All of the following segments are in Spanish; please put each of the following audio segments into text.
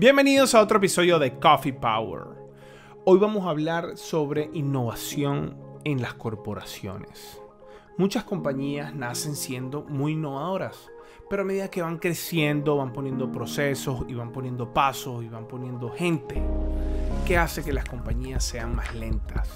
Bienvenidos a otro episodio de Coffee Power. Hoy vamos a hablar sobre innovación en las corporaciones. Muchas compañías nacen siendo muy innovadoras, pero a medida que van creciendo, van poniendo procesos y van poniendo pasos y van poniendo gente, que hace que las compañías sean más lentas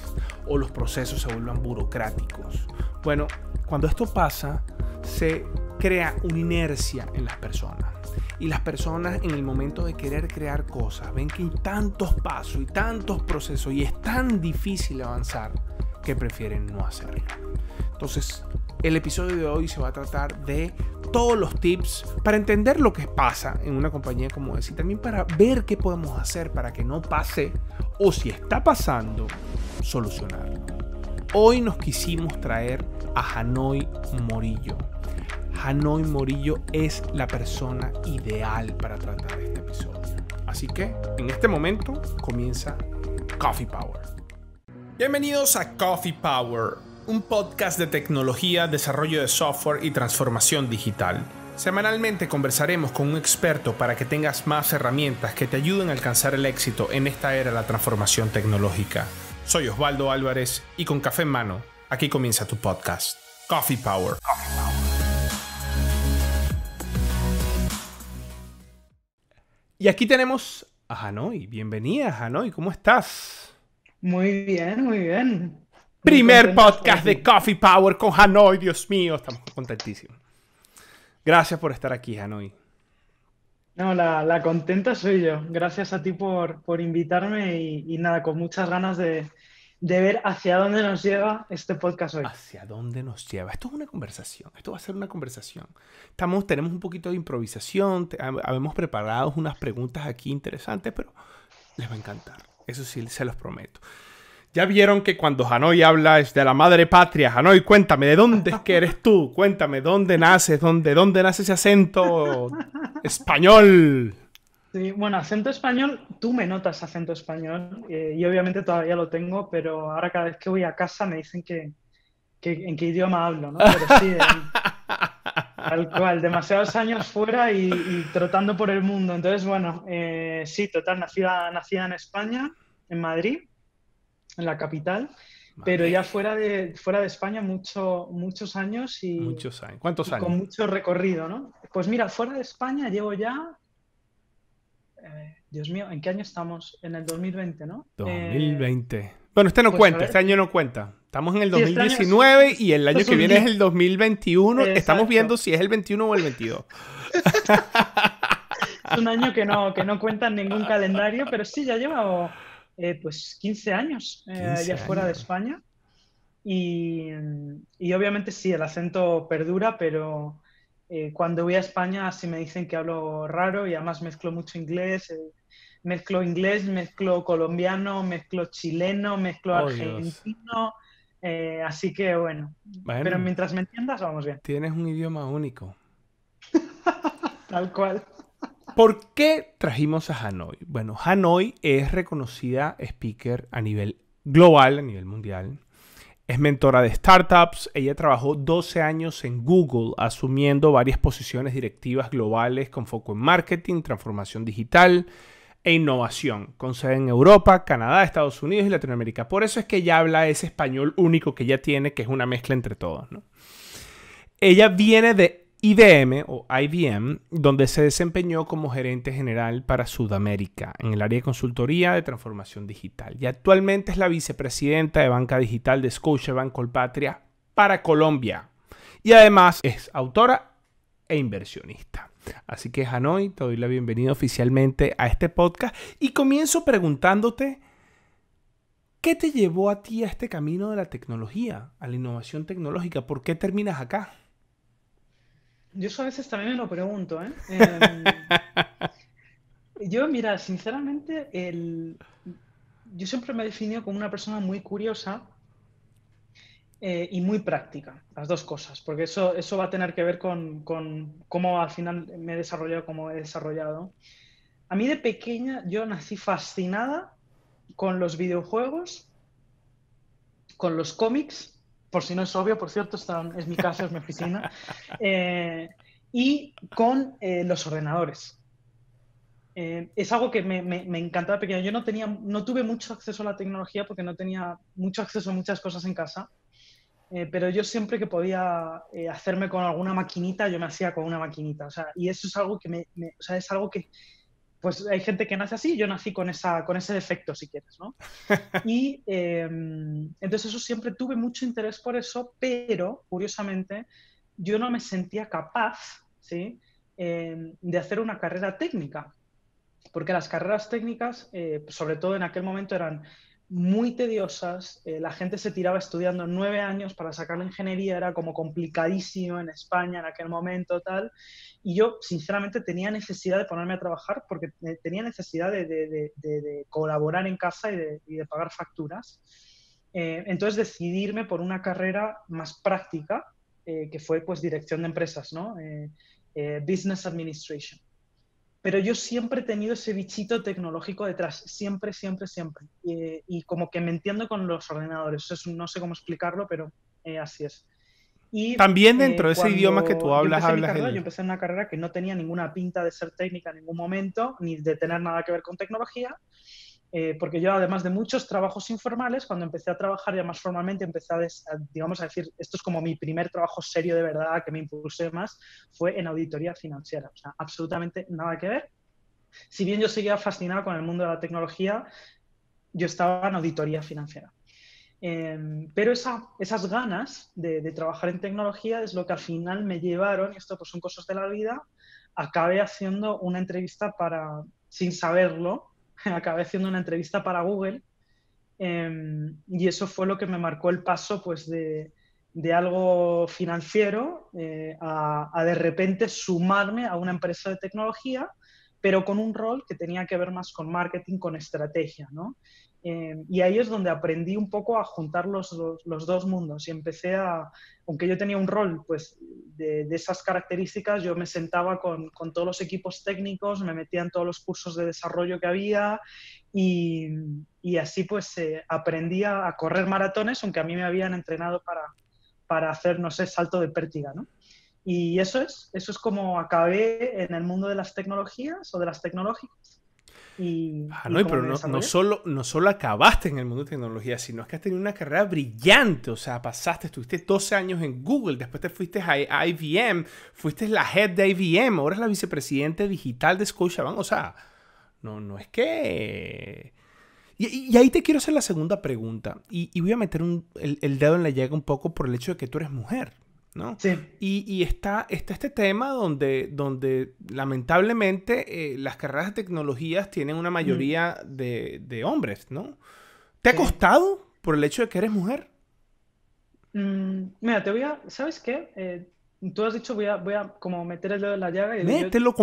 o los procesos se vuelvan burocráticos. Bueno, cuando esto pasa, se crea una inercia en las personas y las personas en el momento de querer crear cosas ven que hay tantos pasos y tantos procesos y es tan difícil avanzar que prefieren no hacerlo. Entonces, el episodio de hoy se va a tratar de todos los tips para entender lo que pasa en una compañía como esa y también para ver qué podemos hacer para que no pase o si está pasando, solucionarlo. Hoy nos quisimos traer a Hanoi Morillo. Hanoi Morillo es la persona ideal para tratar este episodio. Así que en este momento comienza Coffee Power. Bienvenidos a Coffee Power, un podcast de tecnología, desarrollo de software y transformación digital. Semanalmente conversaremos con un experto para que tengas más herramientas que te ayuden a alcanzar el éxito en esta era de la transformación tecnológica. Soy Osvaldo Álvarez y con café en mano, aquí comienza tu podcast, Coffee Power. Y aquí tenemos a Hanoi. Bienvenida, Hanoi. ¿Cómo estás? Muy bien, muy bien. Primer podcast de Coffee Power con Hanoi. Dios mío, estamos contentísimos. Gracias por estar aquí, Hanoi. No, la, contenta soy yo. Gracias a ti por, por invitarme y, nada, con muchas ganas de, ver hacia dónde nos lleva este podcast hoy. Hacia dónde nos lleva. Esto es una conversación, esto va a ser una conversación. Estamos, tenemos un poquito de improvisación, habemos preparado unas preguntas aquí interesantes, pero les va a encantar. Eso sí, se los prometo. Ya vieron que cuando Hanoi habla es de la madre patria. Hanoi, cuéntame, ¿de dónde es que eres tú? Cuéntame, ¿dónde naces? ¿Dónde, dónde nace ese acento español? Sí, bueno, acento español, tú me notas acento español eh, y obviamente todavía lo tengo, pero ahora cada vez que voy a casa me dicen que, en qué idioma hablo, ¿no? Pero sí, eh, tal cual, demasiados años fuera y, trotando por el mundo. Entonces, bueno, eh, sí, total, nacida, nacida en España, en Madrid en la capital. Pero ya fuera de, fuera de España mucho, muchos años y... Muchos años. ¿Cuántos años? Con mucho recorrido, ¿no? Pues mira, fuera de España llevo ya... Eh, Dios mío, ¿en qué año estamos? En el 2020, ¿no? 2020. Eh, bueno, este no pues cuenta, este año no cuenta. Estamos en el 2019 este y el año que viene es el 2021. Estamos viendo si es el 21 o el 22. es un año que no, que no cuenta en ningún calendario, pero sí, ya llevo eh, pues 15 años eh, Allá fuera de España. Y, obviamente sí, el acento perdura, pero eh, cuando voy a España Si me dicen que hablo raro y además mezclo mucho inglés. mezclo inglés, mezclo colombiano, mezclo chileno, mezclo oh, argentino. así que bueno, pero mientras me entiendas vamos bien. Tienes un idioma único. Tal cual. ¿Por qué trajimos a Hanoi? Bueno, Hanoi es reconocida speaker a nivel global, a nivel mundial. Es mentora de startups. Ella trabajó 12 años en Google, asumiendo varias posiciones directivas globales con foco en marketing, transformación digital e innovación, con sede en Europa, Canadá, Estados Unidos y Latinoamérica. Por eso es que ella habla ese español único que ella tiene, que es una mezcla entre todos. Ella viene de IBM o IBM, donde se desempeñó como gerente general para Sudamérica en el área de consultoría de transformación digital y actualmente es la vicepresidenta de banca digital de Scotiabank Colpatria para Colombia y además es autora e inversionista. Así que Hanoi, te doy la bienvenida oficialmente a este podcast y comienzo preguntándote ¿qué te llevó a ti a este camino de la tecnología, a la innovación tecnológica? ¿Por qué terminas acá? Yo eso a veces también me lo pregunto, ¿eh? Em, yo, mira, sinceramente, yo siempre me he definido como una persona muy curiosa eh, y muy práctica, las dos cosas, porque eso, eso va a tener que ver con, con, cómo al final me he desarrollado, cómo he desarrollado. A mí de pequeña yo nací fascinada con los videojuegos, con los cómics por si no es obvio, por cierto, es mi casa, es mi oficina, eh, y con eh, los ordenadores. Eh, es algo que me, encantaba pequeño. Yo no, tenía, no tuve mucho acceso a la tecnología porque no tenía mucho acceso a muchas cosas en casa, pero yo siempre que podía hacerme con alguna maquinita, yo me hacía con una maquinita. O sea, y eso es algo que es algo que, pues hay gente que nace así, yo nací con, esa, con ese defecto, si quieres, ¿no? Y em, entonces eso siempre tuve mucho interés por eso, pero curiosamente yo no me sentía capaz, ¿sí? Em, de hacer una carrera técnica, porque las carreras técnicas, eh, sobre todo en aquel momento, eran muy tediosas, eh, la gente se tiraba estudiando nueve años para sacar la ingeniería, era como complicadísimo en España en aquel momento, tal, y yo sinceramente tenía necesidad de ponerme a trabajar porque eh, tenía necesidad de, de, colaborar en casa y de, pagar facturas. Eh, entonces decidirme por una carrera más práctica, que fue pues dirección de empresas, ¿no? Business Administration pero yo siempre he tenido ese bichito tecnológico detrás, siempre, siempre, siempre. Y, como que me entiendo con los ordenadores, es, no sé cómo explicarlo, pero eh, así es. Y, También eh, dentro de ese idioma que tú hablas, yo hablas. Yo empecé en una carrera que no tenía ninguna pinta de ser técnica en ningún momento, ni de tener nada que ver con tecnología. Eh, porque yo además de muchos trabajos informales, cuando empecé a trabajar ya más formalmente, empecé a, digamos, a decir, esto es como mi primer trabajo serio de verdad que me impulsé más, fue en auditoría financiera, o sea, absolutamente nada que ver. Si bien yo seguía fascinado con el mundo de la tecnología, yo estaba en auditoría financiera. Em, pero esa, esas ganas de, trabajar en tecnología es lo que al final me llevaron, y esto pues son cosas de la vida, acabé haciendo una entrevista para, sin saberlo, acabé haciendo una entrevista para Google em, y eso fue lo que me marcó el paso pues, de, algo financiero eh, a, a, de repente sumarme a una empresa de tecnología, pero con un rol que tenía que ver más con marketing, con estrategia. ¿no? Em, y ahí es donde aprendí un poco a juntar los, dos mundos y empecé a, aunque yo tenía un rol pues, de, esas características, yo me sentaba con, todos los equipos técnicos, me metía en todos los cursos de desarrollo que había y, así pues aprendía eh, aprendí a, correr maratones, aunque a mí me habían entrenado para, para hacer, no sé, salto de pértiga, ¿no? Y eso es, eso es como acabé en el mundo de las tecnologías o de las tecnológicas Ah, no, pero no, solo, no solo acabaste en el mundo de tecnología, sino que has tenido una carrera brillante. O sea, pasaste, estuviste 12 años en Google, después te fuiste a, IBM, fuiste la head de IBM, ahora es la vicepresidente digital de Scotiabank. O sea, no, no es que... Y, ahí te quiero hacer la segunda pregunta. Y, voy a meter el, el, dedo en la llaga un poco por el hecho de que tú eres mujer. ¿no? Y, está, este tema donde, lamentablemente eh, las carreras de tecnologías tienen una mayoría mm. de, hombres, ¿no? ¿Te ha costado por el hecho de que eres mujer? Mm, mira, te voy a... ¿Sabes qué? Eh, tú has dicho voy a, voy a como meter el dedo en la llave y Mételo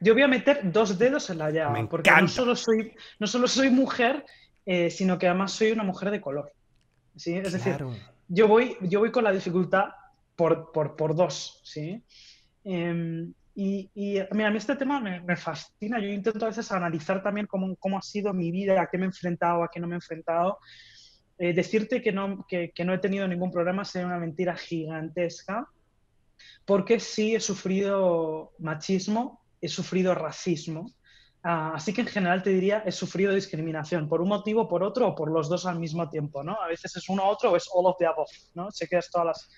yo voy a meter dos dedos en la llave porque no solo, soy, mujer, eh, sino que además soy una mujer de color. ¿sí? Es decir, yo voy, yo voy con la dificultad por, por, por dos, ¿sí? Em, y, mira, a mí este tema me, me, fascina. Yo intento a veces analizar también cómo, cómo, ha sido mi vida, a qué me he enfrentado, a qué no me he enfrentado. Eh, decirte que no, que, no he tenido ningún problema sería una mentira gigantesca, porque sí he sufrido machismo, he sufrido racismo, ah, así que en general te diría, he sufrido discriminación por un motivo, por otro o por los dos al mismo tiempo, ¿no? A veces es uno u otro o es all of the above, ¿no? Sé todas las,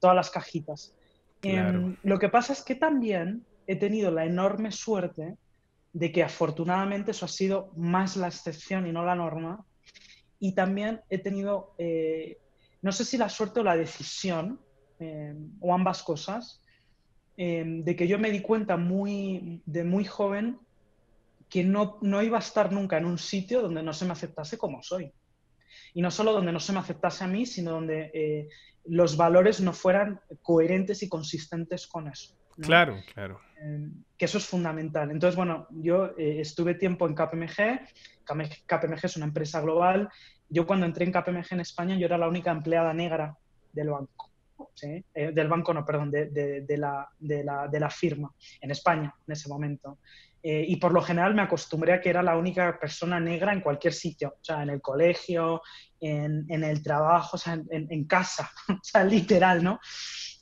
todas las cajitas. Em, lo que pasa es que también he tenido la enorme suerte de que afortunadamente eso ha sido más la excepción y no la norma. Y también he tenido, eh, no sé si la suerte o la decisión, em, o ambas cosas, em, de que yo me di cuenta muy, de muy joven que no iba a estar nunca en un sitio donde no se me aceptase como soy y no solo donde no se me aceptase a mí, sino donde eh, los valores no fueran coherentes y consistentes con eso. Claro, claro. Em, que eso es fundamental. Entonces, bueno, yo eh, estuve tiempo en KPMG, KPMG es una empresa global, yo cuando entré en KPMG en España yo era la única empleada negra del banco. Eh, del banco, no, perdón, de, de, la, firma en España en ese momento. Eh, y por lo general me acostumbré a que era la única persona negra en cualquier sitio, o sea, en el colegio, en, el trabajo, o sea, en, casa, o sea, literal, ¿no?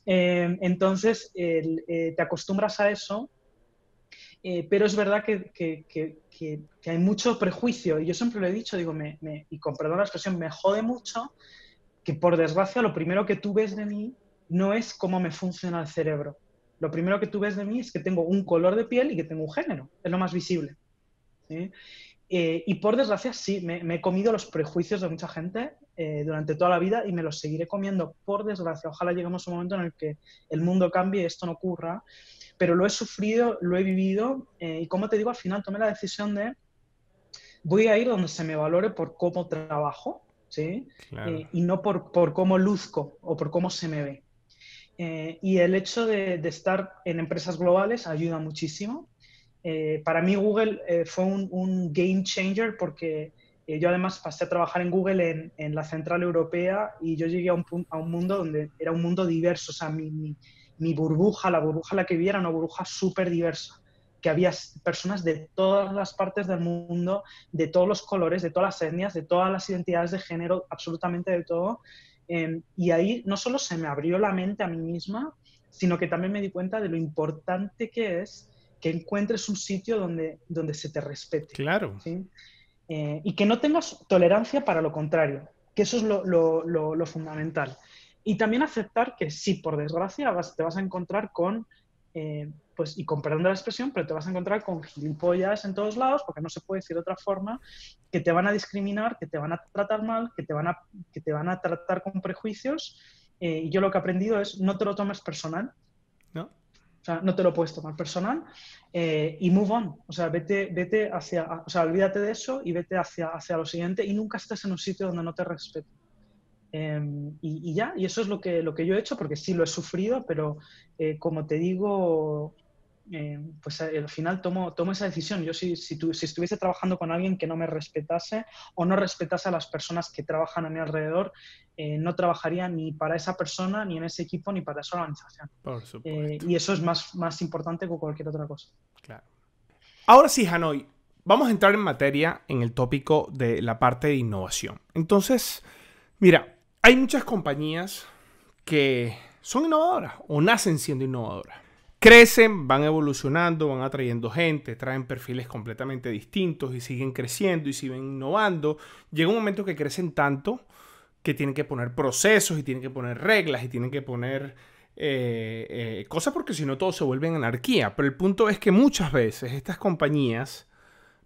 Eh, entonces, te acostumbras a eso pero es verdad que, hay mucho prejuicio y yo siempre lo he dicho, digo, y con perdón la expresión, me jode mucho que por desgracia lo primero que tú ves de mí no es cómo me funciona el cerebro. Lo primero que tú ves de mí es que tengo un color de piel y que tengo un género. Es lo más visible. Eh, y por desgracia, sí, me, he comido los prejuicios de mucha gente eh, durante toda la vida y me los seguiré comiendo, por desgracia. Ojalá lleguemos a un momento en el que el mundo cambie y esto no ocurra. Pero lo he sufrido, lo he vivido eh, y como te digo, al final tomé la decisión de voy a ir donde se me valore por cómo trabajo y no por, por cómo luzco o por cómo se me ve. Eh, y el hecho de, estar en empresas globales ayuda muchísimo. Eh, para mí Google eh, fue un, game changer porque yo además pasé a trabajar en Google en, la central europea y yo llegué a un, mundo donde era un mundo diverso. O sea, mi, burbuja, la burbuja la que vivía era una burbuja súper diversa que había personas de todas las partes del mundo, de todos los colores, de todas las etnias, de todas las identidades de género, absolutamente de todo. Em, y ahí no solo se me abrió la mente a mí misma, sino que también me di cuenta de lo importante que es que encuentres un sitio donde, donde se te respete. Claro. Eh, y que no tengas tolerancia para lo contrario, que eso es lo, fundamental. Y también aceptar que sí, por desgracia, te vas a encontrar con eh, pues, y comprendo la expresión, pero te vas a encontrar con gilipollas en todos lados, porque no se puede decir de otra forma, que te van a discriminar, que te van a tratar mal, que te van a, que te van a tratar con prejuicios. Eh, y yo lo que he aprendido es no te lo tomes personal. ¿No? O sea, no te lo puedes tomar personal eh, y move on. O sea, vete, vete hacia, o sea, olvídate de eso y vete hacia, hacia lo siguiente y nunca estés en un sitio donde no te respeten. Em, y, ya, y eso es lo que, lo que yo he hecho porque sí lo he sufrido, pero eh, como te digo, eh, pues eh, al final tomo, tomo esa decisión. Yo si, si, estuviese trabajando con alguien que no me respetase o no respetase a las personas que trabajan a mi alrededor, eh, no trabajaría ni para esa persona, ni en ese equipo, ni para esa organización. y eso es más, más importante que cualquier otra cosa. Claro. Ahora sí, Hanoi, vamos a entrar en materia en el tópico de la parte de innovación. Entonces, mira, hay muchas compañías que son innovadoras o nacen siendo innovadoras crecen, van evolucionando, van atrayendo gente, traen perfiles completamente distintos y siguen creciendo y siguen innovando. Llega un momento que crecen tanto que tienen que poner procesos y tienen que poner reglas y tienen que poner eh, eh, cosas porque si no todo se vuelve en anarquía. Pero el punto es que muchas veces estas compañías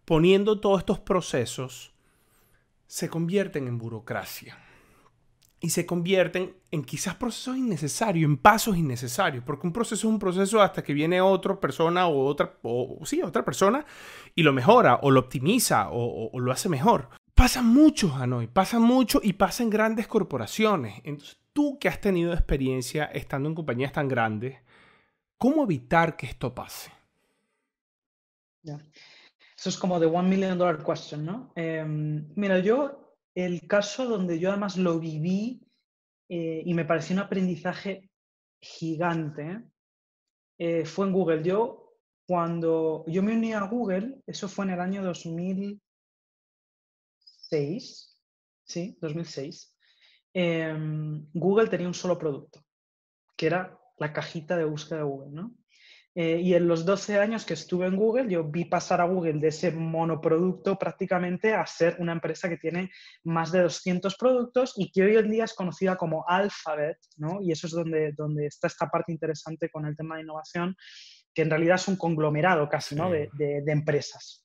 poniendo todos estos procesos se convierten en burocracia y se convierten en quizás procesos innecesarios, en pasos innecesarios, porque un proceso es un proceso hasta que viene otra persona o otra, o, sí, otra persona y lo mejora o lo optimiza o, lo hace mejor. Pasa mucho, Hanoi, pasa mucho y pasa en grandes corporaciones. Entonces, tú que has tenido experiencia estando en compañías tan grandes, ¿cómo evitar que esto pase? Eso es como the one million dollar question, ¿no? Em, mira, yo el caso donde yo además lo viví eh, y me pareció un aprendizaje gigante eh, fue en Google. Yo, cuando yo me uní a Google, eso fue en el año 2006, ¿sí? 2006, em, Google tenía un solo producto, que era la cajita de búsqueda de Google, ¿no? Eh, y en los 12 años que estuve en Google, yo vi pasar a Google de ese monoproducto prácticamente a ser una empresa que tiene más de 200 productos y que hoy en día es conocida como Alphabet, ¿no? Y eso es donde, donde está esta parte interesante con el tema de innovación, que en realidad es un conglomerado casi, ¿no? de empresas.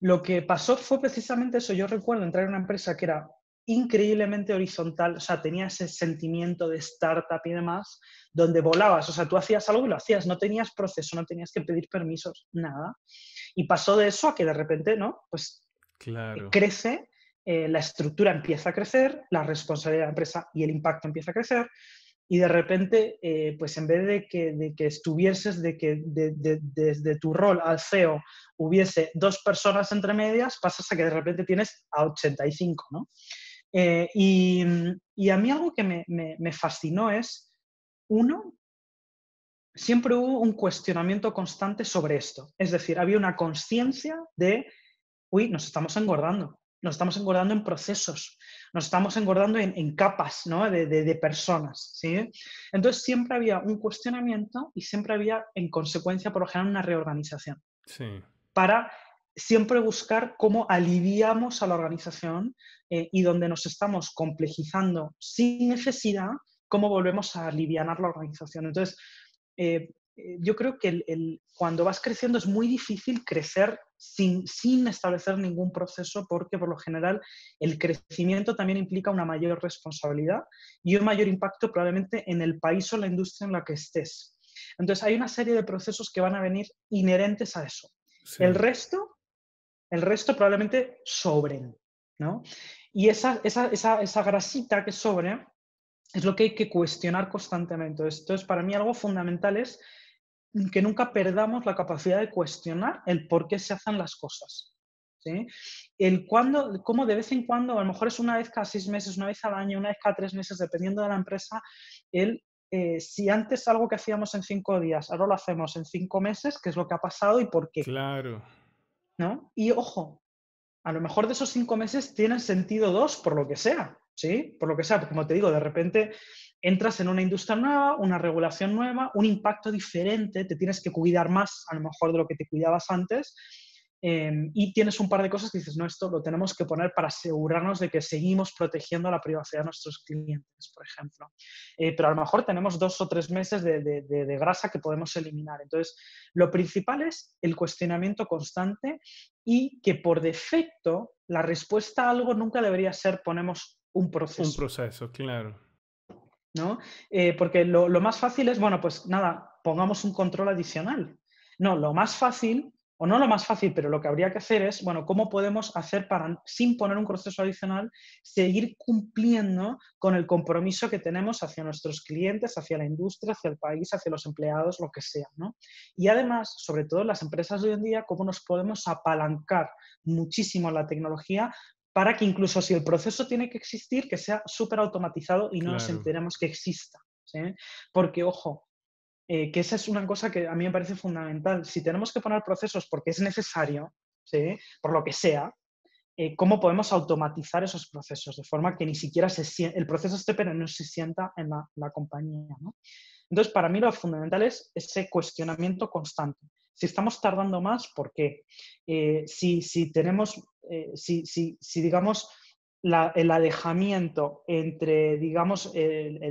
Lo que pasó fue precisamente eso. Yo recuerdo entrar en una empresa que era increíblemente horizontal, o sea, tenía ese sentimiento de startup y demás, donde volabas, o sea, tú hacías algo y lo hacías, no tenías proceso, no tenías que pedir permisos, nada. Y pasó de eso a que de repente, ¿no? Pues crece, eh, la estructura empieza a crecer, la responsabilidad de la empresa y el impacto empieza a crecer, y de repente, eh, pues en vez de que, que estuvieses, de que desde tu rol al CEO hubiese dos personas entre medias, pasas a que de repente tienes a 85, ¿no? Eh, y, a mí algo que me, fascinó es, uno, siempre hubo un cuestionamiento constante sobre esto. Es decir, había una conciencia de, uy, nos estamos engordando, nos estamos engordando en procesos, nos estamos engordando en, capas ¿no? de, personas. ¿sí? Entonces siempre había un cuestionamiento y siempre había, en consecuencia, por lo general, una reorganización. Sí. Para siempre buscar cómo aliviamos a la organización eh, y donde nos estamos complejizando sin necesidad, cómo volvemos a aliviar la organización. Entonces, eh, yo creo que el, cuando vas creciendo es muy difícil crecer sin, establecer ningún proceso porque por lo general el crecimiento también implica una mayor responsabilidad y un mayor impacto probablemente en el país o la industria en la que estés. Entonces hay una serie de procesos que van a venir inherentes a eso. El resto el resto probablemente sobren, ¿no? Y esa, esa, esa, esa grasita que sobre es lo que hay que cuestionar constantemente. esto es para mí algo fundamental es que nunca perdamos la capacidad de cuestionar el por qué se hacen las cosas. ¿sí? El cuándo, cómo de vez en cuando, a lo mejor es una vez cada seis meses, una vez al año, una vez cada tres meses, dependiendo de la empresa, el eh, si antes algo que hacíamos en cinco días, ahora lo hacemos en cinco meses, qué es lo que ha pasado y por qué. Claro. ¿no? Y ojo, a lo mejor de esos cinco meses tienen sentido dos, por lo que sea, ¿sí? Por lo que sea, como te digo, de repente entras en una industria nueva, una regulación nueva, un impacto diferente, te tienes que cuidar más a lo mejor de lo que te cuidabas antes Em, y tienes un par de cosas que dices, no, esto lo tenemos que poner para asegurarnos de que seguimos protegiendo la privacidad de nuestros clientes, por ejemplo. Eh, pero a lo mejor tenemos dos o tres meses de, grasa que podemos eliminar. Entonces, lo principal es el cuestionamiento constante y que por defecto la respuesta a algo nunca debería ser ponemos un proceso. Un proceso, claro. ¿No? Eh, porque lo más fácil es, bueno, pues nada, pongamos un control adicional. No, lo más fácil o no lo más fácil, pero lo que habría que hacer es, bueno, ¿cómo podemos hacer para, sin poner un proceso adicional, seguir cumpliendo con el compromiso que tenemos hacia nuestros clientes, hacia la industria, hacia el país, hacia los empleados, lo que sea, ¿no? Y además, sobre todo las empresas de hoy en día, ¿cómo nos podemos apalancar muchísimo la tecnología para que incluso si el proceso tiene que existir, que sea súper automatizado y no nos enteremos que exista? Porque, ojo, eh, que esa es una cosa que a mí me parece fundamental. Si tenemos que poner procesos porque es necesario, por lo que sea, eh, ¿cómo podemos automatizar esos procesos de forma que ni siquiera se el proceso esté, pero no se sienta en la, compañía? Entonces, para mí lo fundamental es ese cuestionamiento constante. Si estamos tardando más, ¿por qué? Eh, si, tenemos, si, digamos, el alejamiento entre, digamos,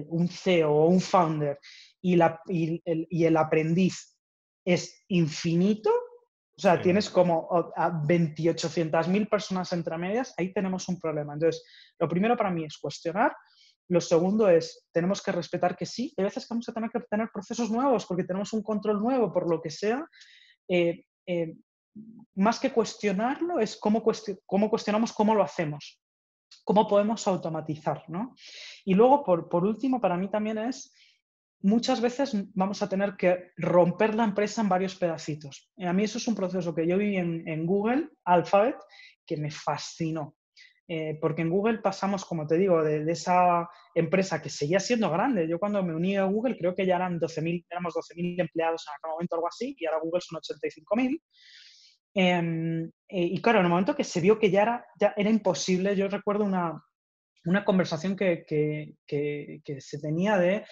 un CEO o un founder y, el, aprendiz es infinito, o sea, tienes como 2800.000 personas entre medias, ahí tenemos un problema. Entonces, lo primero para mí es cuestionar, lo segundo es, tenemos que respetar que sí, hay veces que vamos a tener que tener procesos nuevos porque tenemos un control nuevo por lo que sea. Eh, eh, más que cuestionarlo, es cómo, cuestionamos cómo lo hacemos, cómo podemos automatizar, ¿no? Y luego, por, por último, para mí también es muchas veces vamos a tener que romper la empresa en varios pedacitos. A mí eso es un proceso que yo vi en, Google, Alphabet, que me fascinó. Eh, porque en Google pasamos, como te digo, de, esa empresa que seguía siendo grande. Yo cuando me uní a Google creo que ya eran 12.000, éramos 12.000 empleados en aquel momento, o algo así, y ahora Google son 85.000. Em, eh, y claro, en el momento que se vio que ya era, ya era imposible, yo recuerdo una, conversación que, se tenía de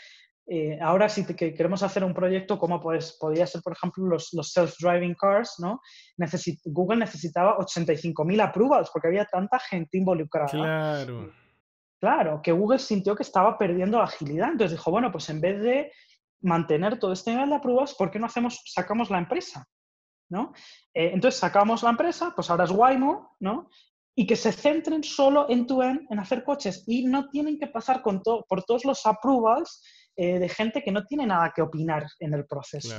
eh, ahora si que queremos hacer un proyecto como pues, podría ser, por ejemplo, los, self-driving cars, ¿no? Google necesitaba 85.000 approvals porque había tanta gente involucrada. Claro. Claro, que Google sintió que estaba perdiendo agilidad. Entonces dijo, bueno, pues en vez de mantener todo este nivel de approvals, ¿por qué no hacemos, sacamos la empresa? Eh, entonces sacamos la empresa, pues ahora es Waymo, ¿no? y que se centren solo en tu en hacer coches y no tienen que pasar por todos los approvals eh, de gente que no tiene nada que opinar en el proceso.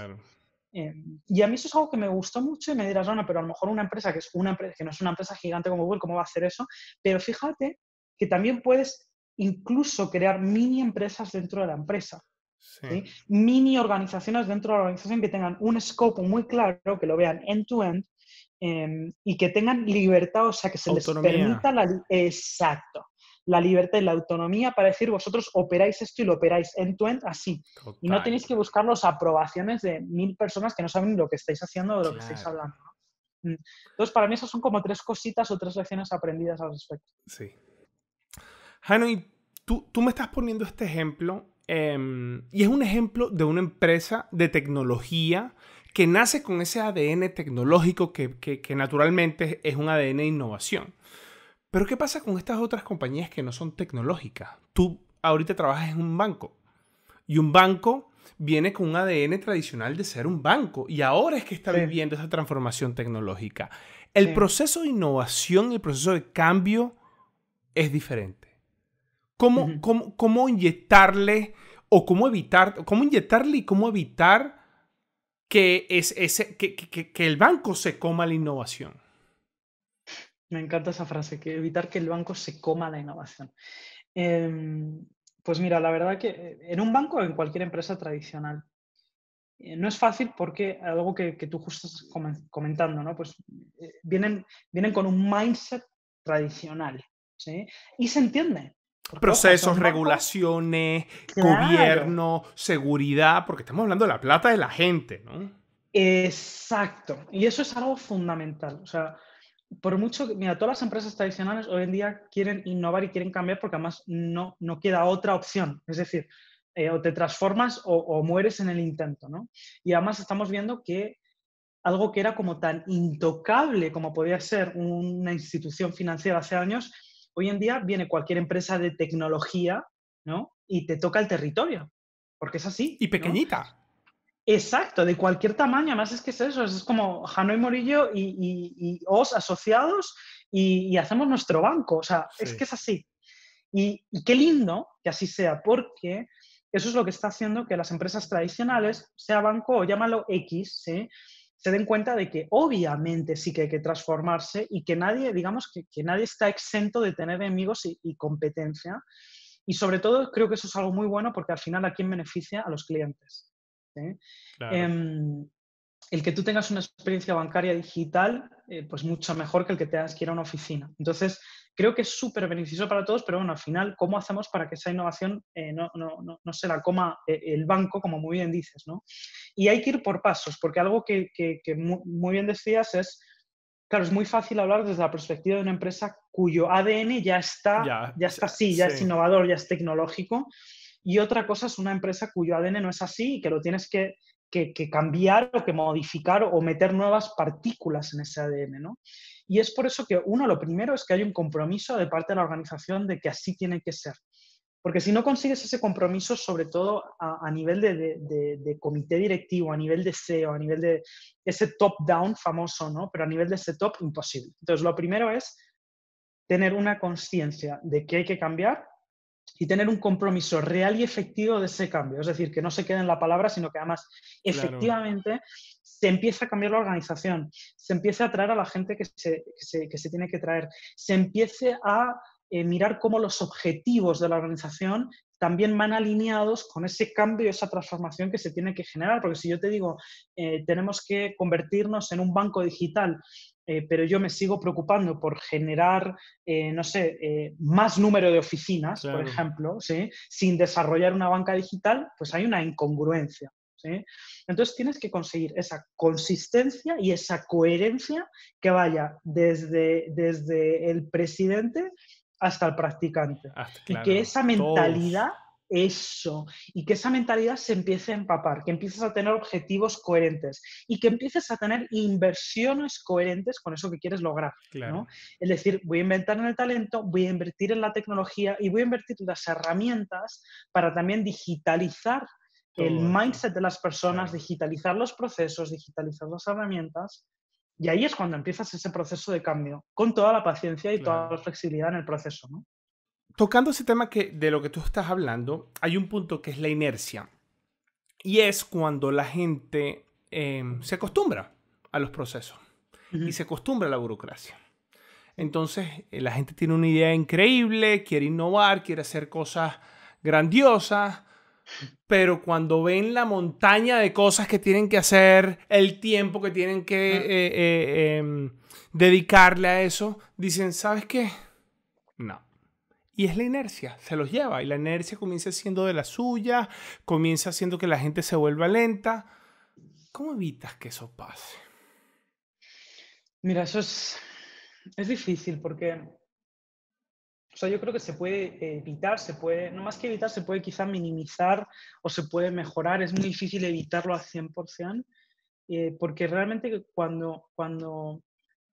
Eh, y a mí eso es algo que me gustó mucho y me dirás, bueno, pero a lo mejor una empresa que, es una, que no es una empresa gigante como Google, ¿cómo va a hacer eso? Pero fíjate que también puedes incluso crear mini empresas dentro de la empresa. Mini organizaciones dentro de la organización que tengan un scope muy claro, que lo vean end-to-end em, y que tengan libertad, o sea, que se les permita la... Exacto la libertad y la autonomía para decir vosotros operáis esto y lo operáis end-to-end así. Y no tenéis que buscar las aprobaciones de mil personas que no saben lo que estáis haciendo o de lo que estáis hablando. Mm. Entonces, para mí esas son como tres cositas o tres lecciones aprendidas al respecto. Sí. tú, me estás poniendo este ejemplo em, y es un ejemplo de una empresa de tecnología que nace con ese ADN tecnológico que, que naturalmente es un ADN de innovación. Pero ¿qué pasa con estas otras compañías que no son tecnológicas? Tú ahorita trabajas en un banco y un banco viene con un ADN tradicional de ser un banco y ahora es que está viviendo esa transformación tecnológica. El proceso de innovación, el proceso de cambio es diferente. ¿Cómo, cómo, inyectarle o cómo evitar, cómo inyectarle y cómo evitar que, es, ese, que el banco se coma la innovación? Me encanta esa frase, que evitar que el banco se coma la innovación. Em, pues mira, la verdad que en un banco o en cualquier empresa tradicional, eh, no es fácil porque algo que, tú justo estás comentando, ¿no? Pues eh, vienen, vienen con un mindset tradicional, Y se entiende. Procesos, regulaciones, gobierno, seguridad, porque estamos hablando de la plata de la gente, ¿no? Exacto. Y eso es algo fundamental. O sea, por mucho, mira, todas las empresas tradicionales hoy en día quieren innovar y quieren cambiar porque además no, queda otra opción. Es decir, eh, o te transformas o, mueres en el intento, ¿no? Y además estamos viendo que algo que era como tan intocable como podía ser una institución financiera hace años, hoy en día viene cualquier empresa de tecnología, ¿no? Y te toca el territorio, porque es así. Y pequeñita. Exacto, de cualquier tamaño, además es que es eso, es como Hanoi Morillo y, y, y os asociados y, hacemos nuestro banco, o sea, es que es así. Y, qué lindo que así sea, porque eso es lo que está haciendo que las empresas tradicionales, sea banco o llámalo X, se den cuenta de que obviamente sí que hay que transformarse y que nadie, digamos, que, que nadie está exento de tener enemigos y competencia. Y sobre todo creo que eso es algo muy bueno porque al final a quién beneficia a los clientes. ¿eh? Em, el que tú tengas una experiencia bancaria digital, eh, pues mucho mejor que el que tengas que ir a una oficina. Entonces, creo que es súper beneficioso para todos, pero bueno, al final, ¿cómo hacemos para que esa innovación eh, no, se la coma el banco, como muy bien dices, Y hay que ir por pasos, porque algo que, muy bien decías es, claro, es muy fácil hablar desde la perspectiva de una empresa cuyo ADN ya está, ya, está así, ya es innovador, ya es tecnológico, y otra cosa es una empresa cuyo ADN no es así y que lo tienes que, cambiar o que modificar o meter nuevas partículas en ese ADN, ¿no? Y es por eso que uno, lo primero es que hay un compromiso de parte de la organización de que así tiene que ser. Porque si no consigues ese compromiso, sobre todo a, nivel de, comité directivo, a nivel de CEO, a nivel de ese top-down famoso, ¿no? Pero a nivel de ese top, imposible. Entonces, lo primero es tener una conciencia de que hay que cambiar y tener un compromiso real y efectivo de ese cambio. Es decir, que no se quede en la palabra, sino que además efectivamente se empieza a cambiar la organización, se empiece a traer a la gente que se, que se, tiene que traer, se empiece a eh, mirar cómo los objetivos de la organización también van alineados con ese cambio, esa transformación que se tiene que generar. Porque si yo te digo, eh, tenemos que convertirnos en un banco digital eh, pero yo me sigo preocupando por generar, eh, no sé, eh, más número de oficinas, por ejemplo, sin desarrollar una banca digital, pues hay una incongruencia. Entonces tienes que conseguir esa consistencia y esa coherencia que vaya desde, desde el presidente hasta el practicante. Y que esa mentalidad eso y que esa mentalidad se empiece a empapar, que empieces a tener objetivos coherentes y que empieces a tener inversiones coherentes con eso que quieres lograr. ¿no? Es decir, voy a inventar en el talento, voy a invertir en la tecnología y voy a invertir en las herramientas para también digitalizar el mindset de las personas, digitalizar los procesos, digitalizar las herramientas. Y ahí es cuando empiezas ese proceso de cambio, con toda la paciencia y toda la flexibilidad en el proceso. ¿no? tocando ese tema que, de lo que tú estás hablando, hay un punto que es la inercia. Y es cuando la gente em, se acostumbra a los procesos y se acostumbra a la burocracia. Entonces, eh, la gente tiene una idea increíble, quiere innovar, quiere hacer cosas grandiosas, pero cuando ven la montaña de cosas que tienen que hacer, el tiempo que tienen que eh, eh, em, dedicarle a eso, dicen, ¿sabes qué? No. Y es la inercia, se los lleva. Y la inercia comienza siendo de la suya, comienza haciendo que la gente se vuelva lenta. ¿Cómo evitas que eso pase? Mira, eso es, difícil porque, o sea, yo creo que se puede eh, evitar, se puede, no más que evitar, se puede quizá minimizar o se puede mejorar. Es muy difícil evitarlo al 100%, eh, porque realmente cuando, cuando,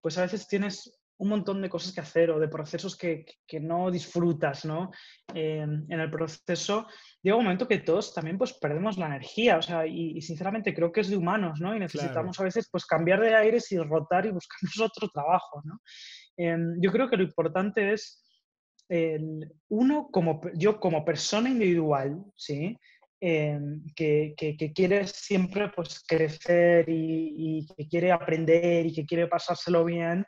pues a veces tienes un montón de cosas que hacer o de procesos que, que no disfrutas, ¿no? Eh, en el proceso llega un momento que todos también pues perdemos la energía, o sea, y, sinceramente creo que es de humanos, ¿no? Y necesitamos a veces pues cambiar de aires y rotar y buscarnos otro trabajo, ¿no? Eh, yo creo que lo importante es el, uno como yo como persona individual, ¿sí? Eh, que, que, quiere siempre pues, crecer y, y, que quiere aprender y que quiere pasárselo bien,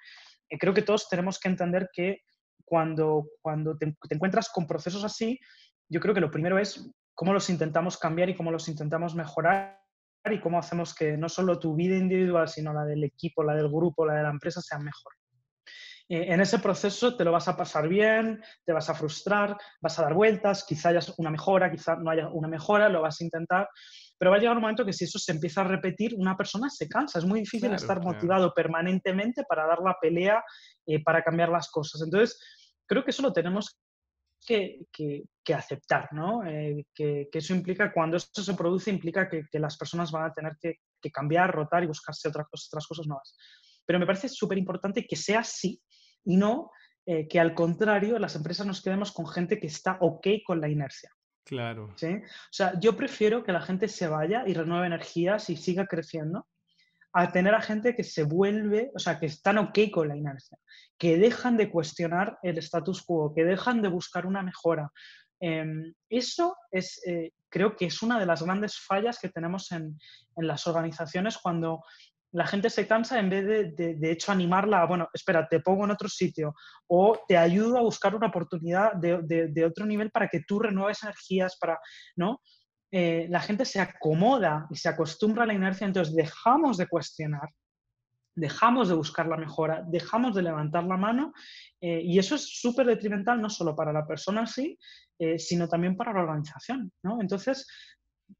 eh, creo que todos tenemos que entender que cuando, cuando te, encuentras con procesos así, yo creo que lo primero es cómo los intentamos cambiar y cómo los intentamos mejorar y cómo hacemos que no solo tu vida individual, sino la del equipo, la del grupo, la de la empresa sea mejor. Eh, en ese proceso te lo vas a pasar bien, te vas a frustrar, vas a dar vueltas, quizá haya una mejora, quizá no haya una mejora, lo vas a intentar, pero va a llegar un momento que si eso se empieza a repetir, una persona se cansa. Es muy difícil estar motivado permanentemente para dar la pelea, eh, para cambiar las cosas. Entonces, creo que eso lo tenemos que, que, aceptar, ¿no? Eh, que, que, eso implica, cuando eso se produce, implica que, las personas van a tener que, cambiar, rotar y buscarse otras cosas, otras cosas nuevas. Pero me parece súper importante que sea así y no eh, que al contrario las empresas nos quedemos con gente que está ok con la inercia. Claro. ¿sí? O sea, yo prefiero que la gente se vaya y renueve energías y siga creciendo a tener a gente que se vuelve, o sea, que están ok con la inercia, que dejan de cuestionar el status quo, que dejan de buscar una mejora. Em, eso es, eh, creo que es una de las grandes fallas que tenemos en, en las organizaciones cuando la gente se cansa en vez de, de, hecho, animarla a, bueno, espera, te pongo en otro sitio o te ayudo a buscar una oportunidad de, otro nivel para que tú renueves energías, para, ¿no? Eh, la gente se acomoda y se acostumbra a la inercia, entonces dejamos de cuestionar, dejamos de buscar la mejora, dejamos de levantar la mano eh, y eso es súper detrimental no solo para la persona en sí, eh, sino también para la organización, ¿no? Entonces,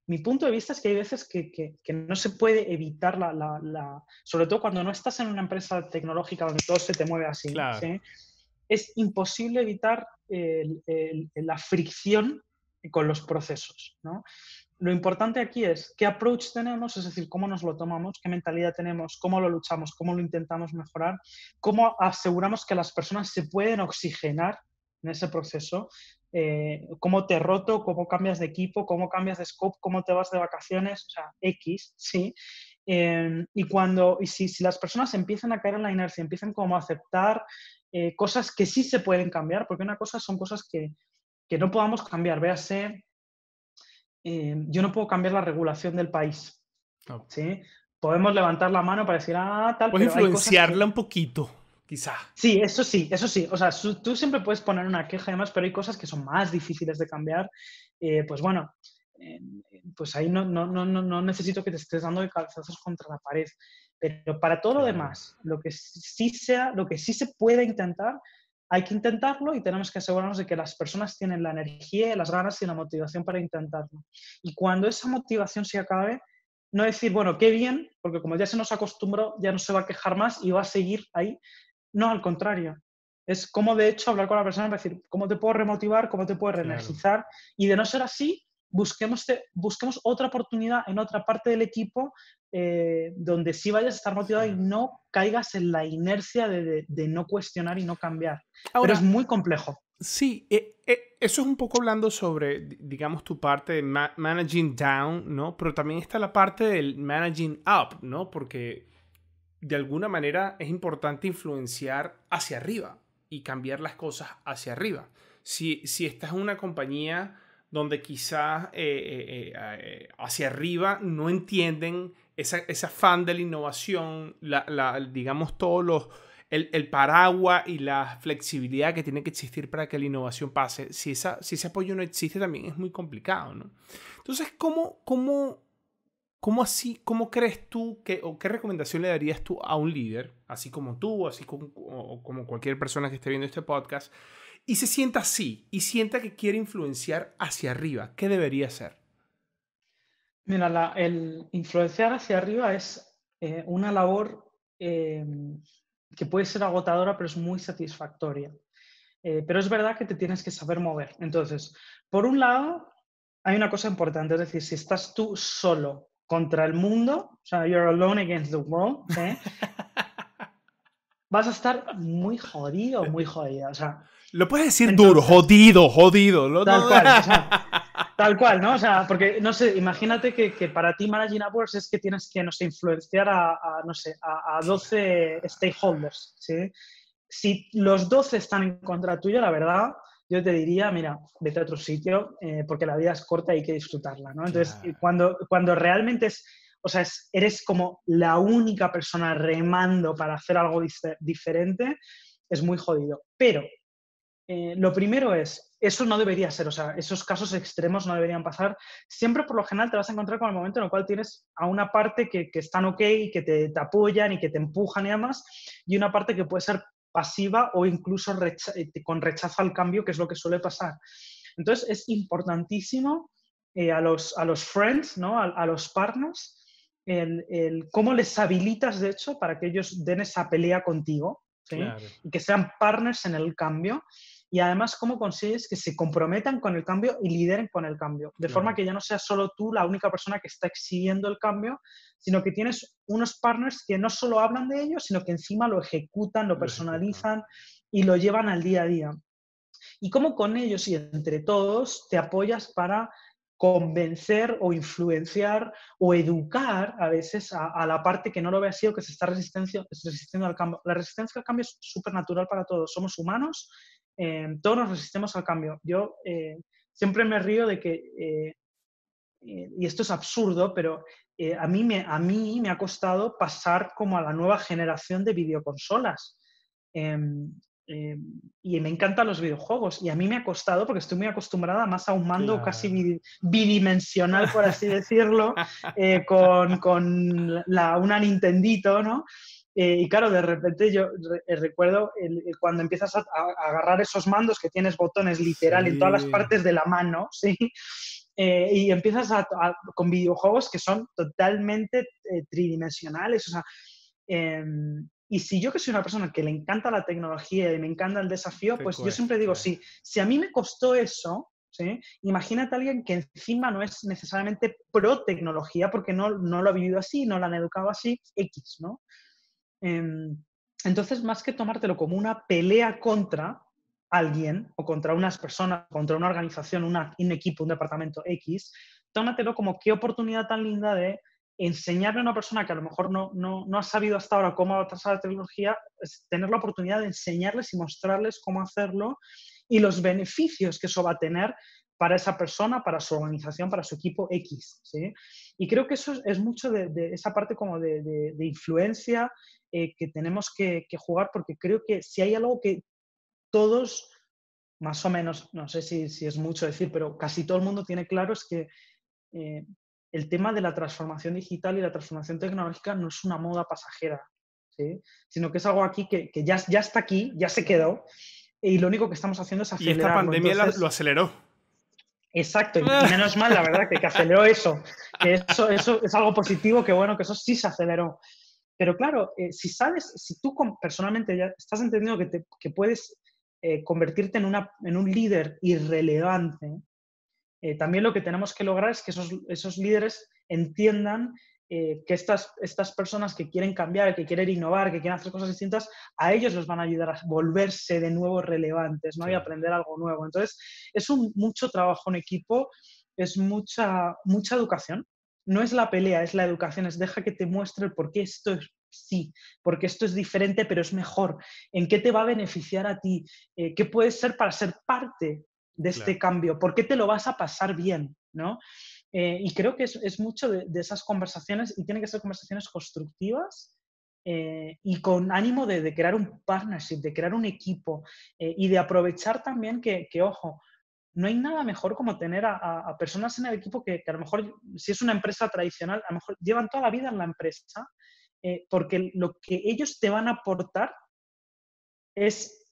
mi punto de vista es que hay veces que, no se puede evitar la, Sobre todo cuando no estás en una empresa tecnológica donde todo se te mueve así. Es imposible evitar la fricción con los procesos. ¿no? Lo importante aquí es qué approach tenemos, es decir, cómo nos lo tomamos, qué mentalidad tenemos, cómo lo luchamos, cómo lo intentamos mejorar, cómo aseguramos que las personas se pueden oxigenar en ese proceso eh, cómo te roto, cómo cambias de equipo, cómo cambias de scope, cómo te vas de vacaciones, o sea, X, ¿sí? Em, y cuando, y si, las personas empiezan a caer en la inercia, empiezan como a aceptar eh, cosas que sí se pueden cambiar, porque una cosa son cosas que, que no podamos cambiar, véase, eh, yo no puedo cambiar la regulación del país, ¿sí? Podemos levantar la mano para decir, ah, tal, Puedes influenciarla un poquito quizá. Sí, eso sí, eso sí. O sea, tú siempre puedes poner una queja y pero hay cosas que son más difíciles de cambiar. Eh, pues bueno, pues ahí no, no, no, no, necesito que te estés dando de calzazos contra la pared. Pero para todo lo demás, lo que sí sea, lo que sí se puede intentar, hay que intentarlo y tenemos que asegurarnos de que las personas tienen la energía, las ganas y la motivación para intentarlo. Y cuando esa motivación se acabe, no decir, bueno, qué bien, porque como ya se nos acostumbró, ya no se va a quejar más y va a seguir ahí no, al contrario. Es como, de hecho, hablar con la persona y decir, ¿cómo te puedo remotivar? ¿Cómo te puedo reenergizar? Y de no ser así, busquemos, busquemos otra oportunidad en otra parte del equipo eh, donde sí vayas a estar motivado y no caigas en la inercia de, no cuestionar y no cambiar. Ahora, Pero es muy complejo. Sí, eh, eh, eso es un poco hablando sobre, digamos, tu parte de managing down, ¿no? Pero también está la parte del managing up, ¿no? Porque de alguna manera es importante influenciar hacia arriba y cambiar las cosas hacia arriba. Si, si estás en una compañía donde quizás eh, eh, eh, hacia arriba no entienden esa, ese afán de la innovación, digamos todos los... El, paraguas y la flexibilidad que tiene que existir para que la innovación pase, si, esa, si ese apoyo no existe también es muy complicado, ¿no? Entonces, ¿cómo, cómo ¿Cómo así, cómo crees tú que, o qué recomendación le darías tú a un líder, así como tú, así como, o, como cualquier persona que esté viendo este podcast, y se sienta así, y sienta que quiere influenciar hacia arriba? ¿Qué debería hacer? Mira, el influenciar hacia arriba es eh, una labor eh, que puede ser agotadora, pero es muy satisfactoria. Eh, pero es verdad que te tienes que saber mover. Entonces, por un lado, hay una cosa importante, es decir, si estás tú solo contra el mundo, o sea, you're alone against the world, ¿eh? vas a estar muy jodido, muy jodida. O sea, lo puedes decir duro, jodido, jodido. Tal cual, o ¿no? O sea, porque, no sé, imagínate que, para ti managing Awards, es que tienes que, no sé, influenciar a, no sé, a, 12 stakeholders, ¿sí? Si los 12 están en contra tuyo, la verdad, yo te diría, mira, vete a otro sitio eh, porque la vida es corta y hay que disfrutarla, ¿no? Entonces, cuando, cuando realmente es, o sea, eres como la única persona remando para hacer algo diferente, es muy jodido. Pero eh, lo primero es, eso no debería ser, o sea, esos casos extremos no deberían pasar. Siempre por lo general te vas a encontrar con el momento en el cual tienes a una parte que, que están ok, que te, te, apoyan y que te empujan y demás, y una parte que puede ser pasiva o incluso eh, con rechazo al cambio, que es lo que suele pasar. Entonces, es importantísimo eh, a, los, friends, ¿no? a, los partners, el, cómo les habilitas, de hecho, para que ellos den esa pelea contigo y que sean partners en el cambio y además cómo consigues que se comprometan con el cambio y lideren con el cambio, de forma que ya no seas solo tú la única persona que está exigiendo el cambio, sino que tienes unos partners que no solo hablan de ello, sino que encima lo ejecutan, lo personalizan y lo llevan al día a día. Y cómo con ellos y entre todos te apoyas para convencer o influenciar o educar a veces a, la parte que no lo ve así o que se está resistiendo, resistiendo al cambio. La resistencia al cambio es súper natural para todos. Somos humanos Em, todos nos resistimos al cambio. Yo eh, siempre me río de que, eh, eh, y esto es absurdo, pero a, mí me, a mí me ha costado pasar como a la nueva generación de videoconsolas. Em, em, y me encantan los videojuegos y a mí me ha costado porque estoy muy acostumbrada más a un mando casi bidimensional por así decirlo con, la, una Nintendito ¿no? Eh, y claro, de repente yo eh, recuerdo cuando empiezas a, agarrar esos mandos que tienes botones literal en todas las partes de la mano, ¿sí? Eh, y empiezas con videojuegos que son totalmente tridimensionales. O sea, em, y si yo que soy una persona que le encanta la tecnología y me encanta el desafío, pues yo siempre digo, sí, si a mí me costó eso, ¿Sí? Imagínate a alguien que encima no es necesariamente pro tecnología porque no, no, lo ha vivido así, no lo han educado así, X, ¿no? Em, entonces, más que tomártelo como una pelea contra alguien o contra unas personas, contra una organización, un equipo, un departamento X, tómatelo como qué oportunidad tan linda de enseñarle a una persona que a lo mejor no, ha sabido hasta ahora cómo atrasar la tecnología, tener la oportunidad de enseñarles y mostrarles cómo hacerlo y los beneficios que eso va a tener para esa persona, para su organización, para su equipo X. ¿sí? Y creo que eso es, mucho de, esa parte como de, influencia eh, que tenemos que, jugar, porque creo que si hay algo que todos, más o menos, no sé si, es mucho decir, pero casi todo el mundo tiene claro es que eh, el tema de la transformación digital y la transformación tecnológica no es una moda pasajera, sino que es algo aquí que, ya, está aquí, ya se quedó, y lo único que estamos haciendo es acelerar. Y esta pandemia lo aceleró. Exacto, y menos mal, la verdad, que, aceleró eso, que eso, eso es algo positivo, que bueno, que eso sí se aceleró. Pero claro, eh, si sabes, si tú personalmente ya estás entendiendo que, te, puedes eh, convertirte en, una, en un líder irrelevante, eh, también lo que tenemos que lograr es que esos, esos líderes entiendan eh, que estas, estas personas que quieren cambiar, que quieren innovar, que quieren hacer cosas distintas, a ellos los van a ayudar a volverse de nuevo relevantes ¿no? y aprender algo nuevo. Entonces, es mucho trabajo en equipo, es mucha, mucha educación. No es la pelea, es la educación, es deja que te muestre por qué esto es sí, porque esto es diferente, pero es mejor. ¿En qué te va a beneficiar a ti? Eh, ¿Qué puedes ser para ser parte de este cambio? ¿Por qué te lo vas a pasar bien? ¿no? Eh, y creo que es, es mucho de, esas conversaciones y tienen que ser conversaciones constructivas eh, y con ánimo de, de, crear un partnership, de crear un equipo eh, y de aprovechar también que, que, ojo, no hay nada mejor como tener a, personas en el equipo que, que, a lo mejor, si es una empresa tradicional, a lo mejor llevan toda la vida en la empresa, porque lo que ellos te van a aportar es,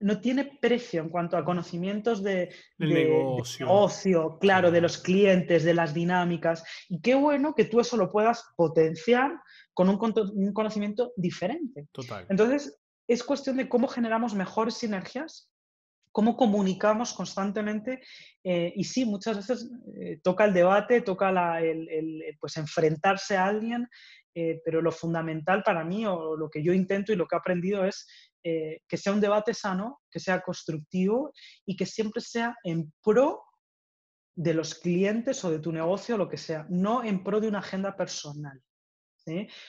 no tiene precio en cuanto a conocimientos de, de, negocio. claro, de los clientes, de las dinámicas. Y qué bueno que tú eso lo puedas potenciar con un, conocimiento diferente. Total. Entonces, es cuestión de cómo generamos mejores sinergias, cómo comunicamos constantemente. Eh, y sí, muchas veces eh, toca el debate, toca la, pues enfrentarse a alguien, eh, pero lo fundamental para mí o lo que yo intento y lo que he aprendido es eh, que sea un debate sano, que sea constructivo y que siempre sea en pro de los clientes o de tu negocio, o lo que sea, no en pro de una agenda personal.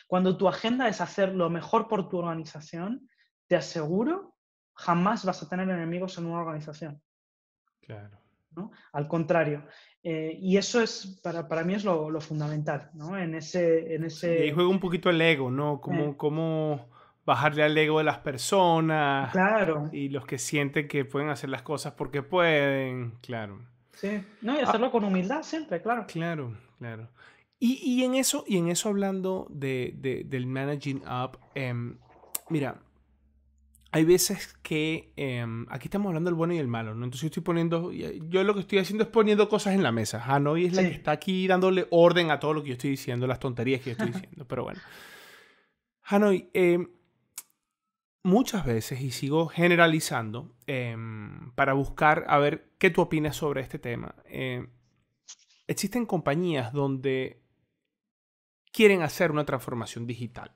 Cuando tu agenda es hacer lo mejor por tu organización, te aseguro, jamás vas a tener enemigos en una organización. Claro. ¿no? Al contrario. Eh, y eso es, para, mí es lo, fundamental, En ese, en ese... Y juega un poquito el ego, ¿no? Eh. Como, como bajarle al ego de las personas. Claro. Y los que sienten que pueden hacer las cosas porque pueden, claro. Sí, no, y ah. hacerlo con humildad siempre, claro. Claro, claro. Y, y, en, eso, y en eso hablando de, del managing up, em, mira, hay veces que em, aquí estamos hablando del bueno y el malo, ¿no? Entonces yo estoy poniendo, eh, yo lo que estoy haciendo es poniendo cosas en la mesa. Hanoi ah, es la que está aquí dándole orden a todo lo que yo estoy diciendo, las tonterías que yo estoy diciendo, pero bueno. Hanoi, ah, eh, em, muchas veces, y sigo generalizando, em, para buscar a ver qué tú opinas sobre este tema. Eh, existen compañías donde quieren hacer una transformación digital.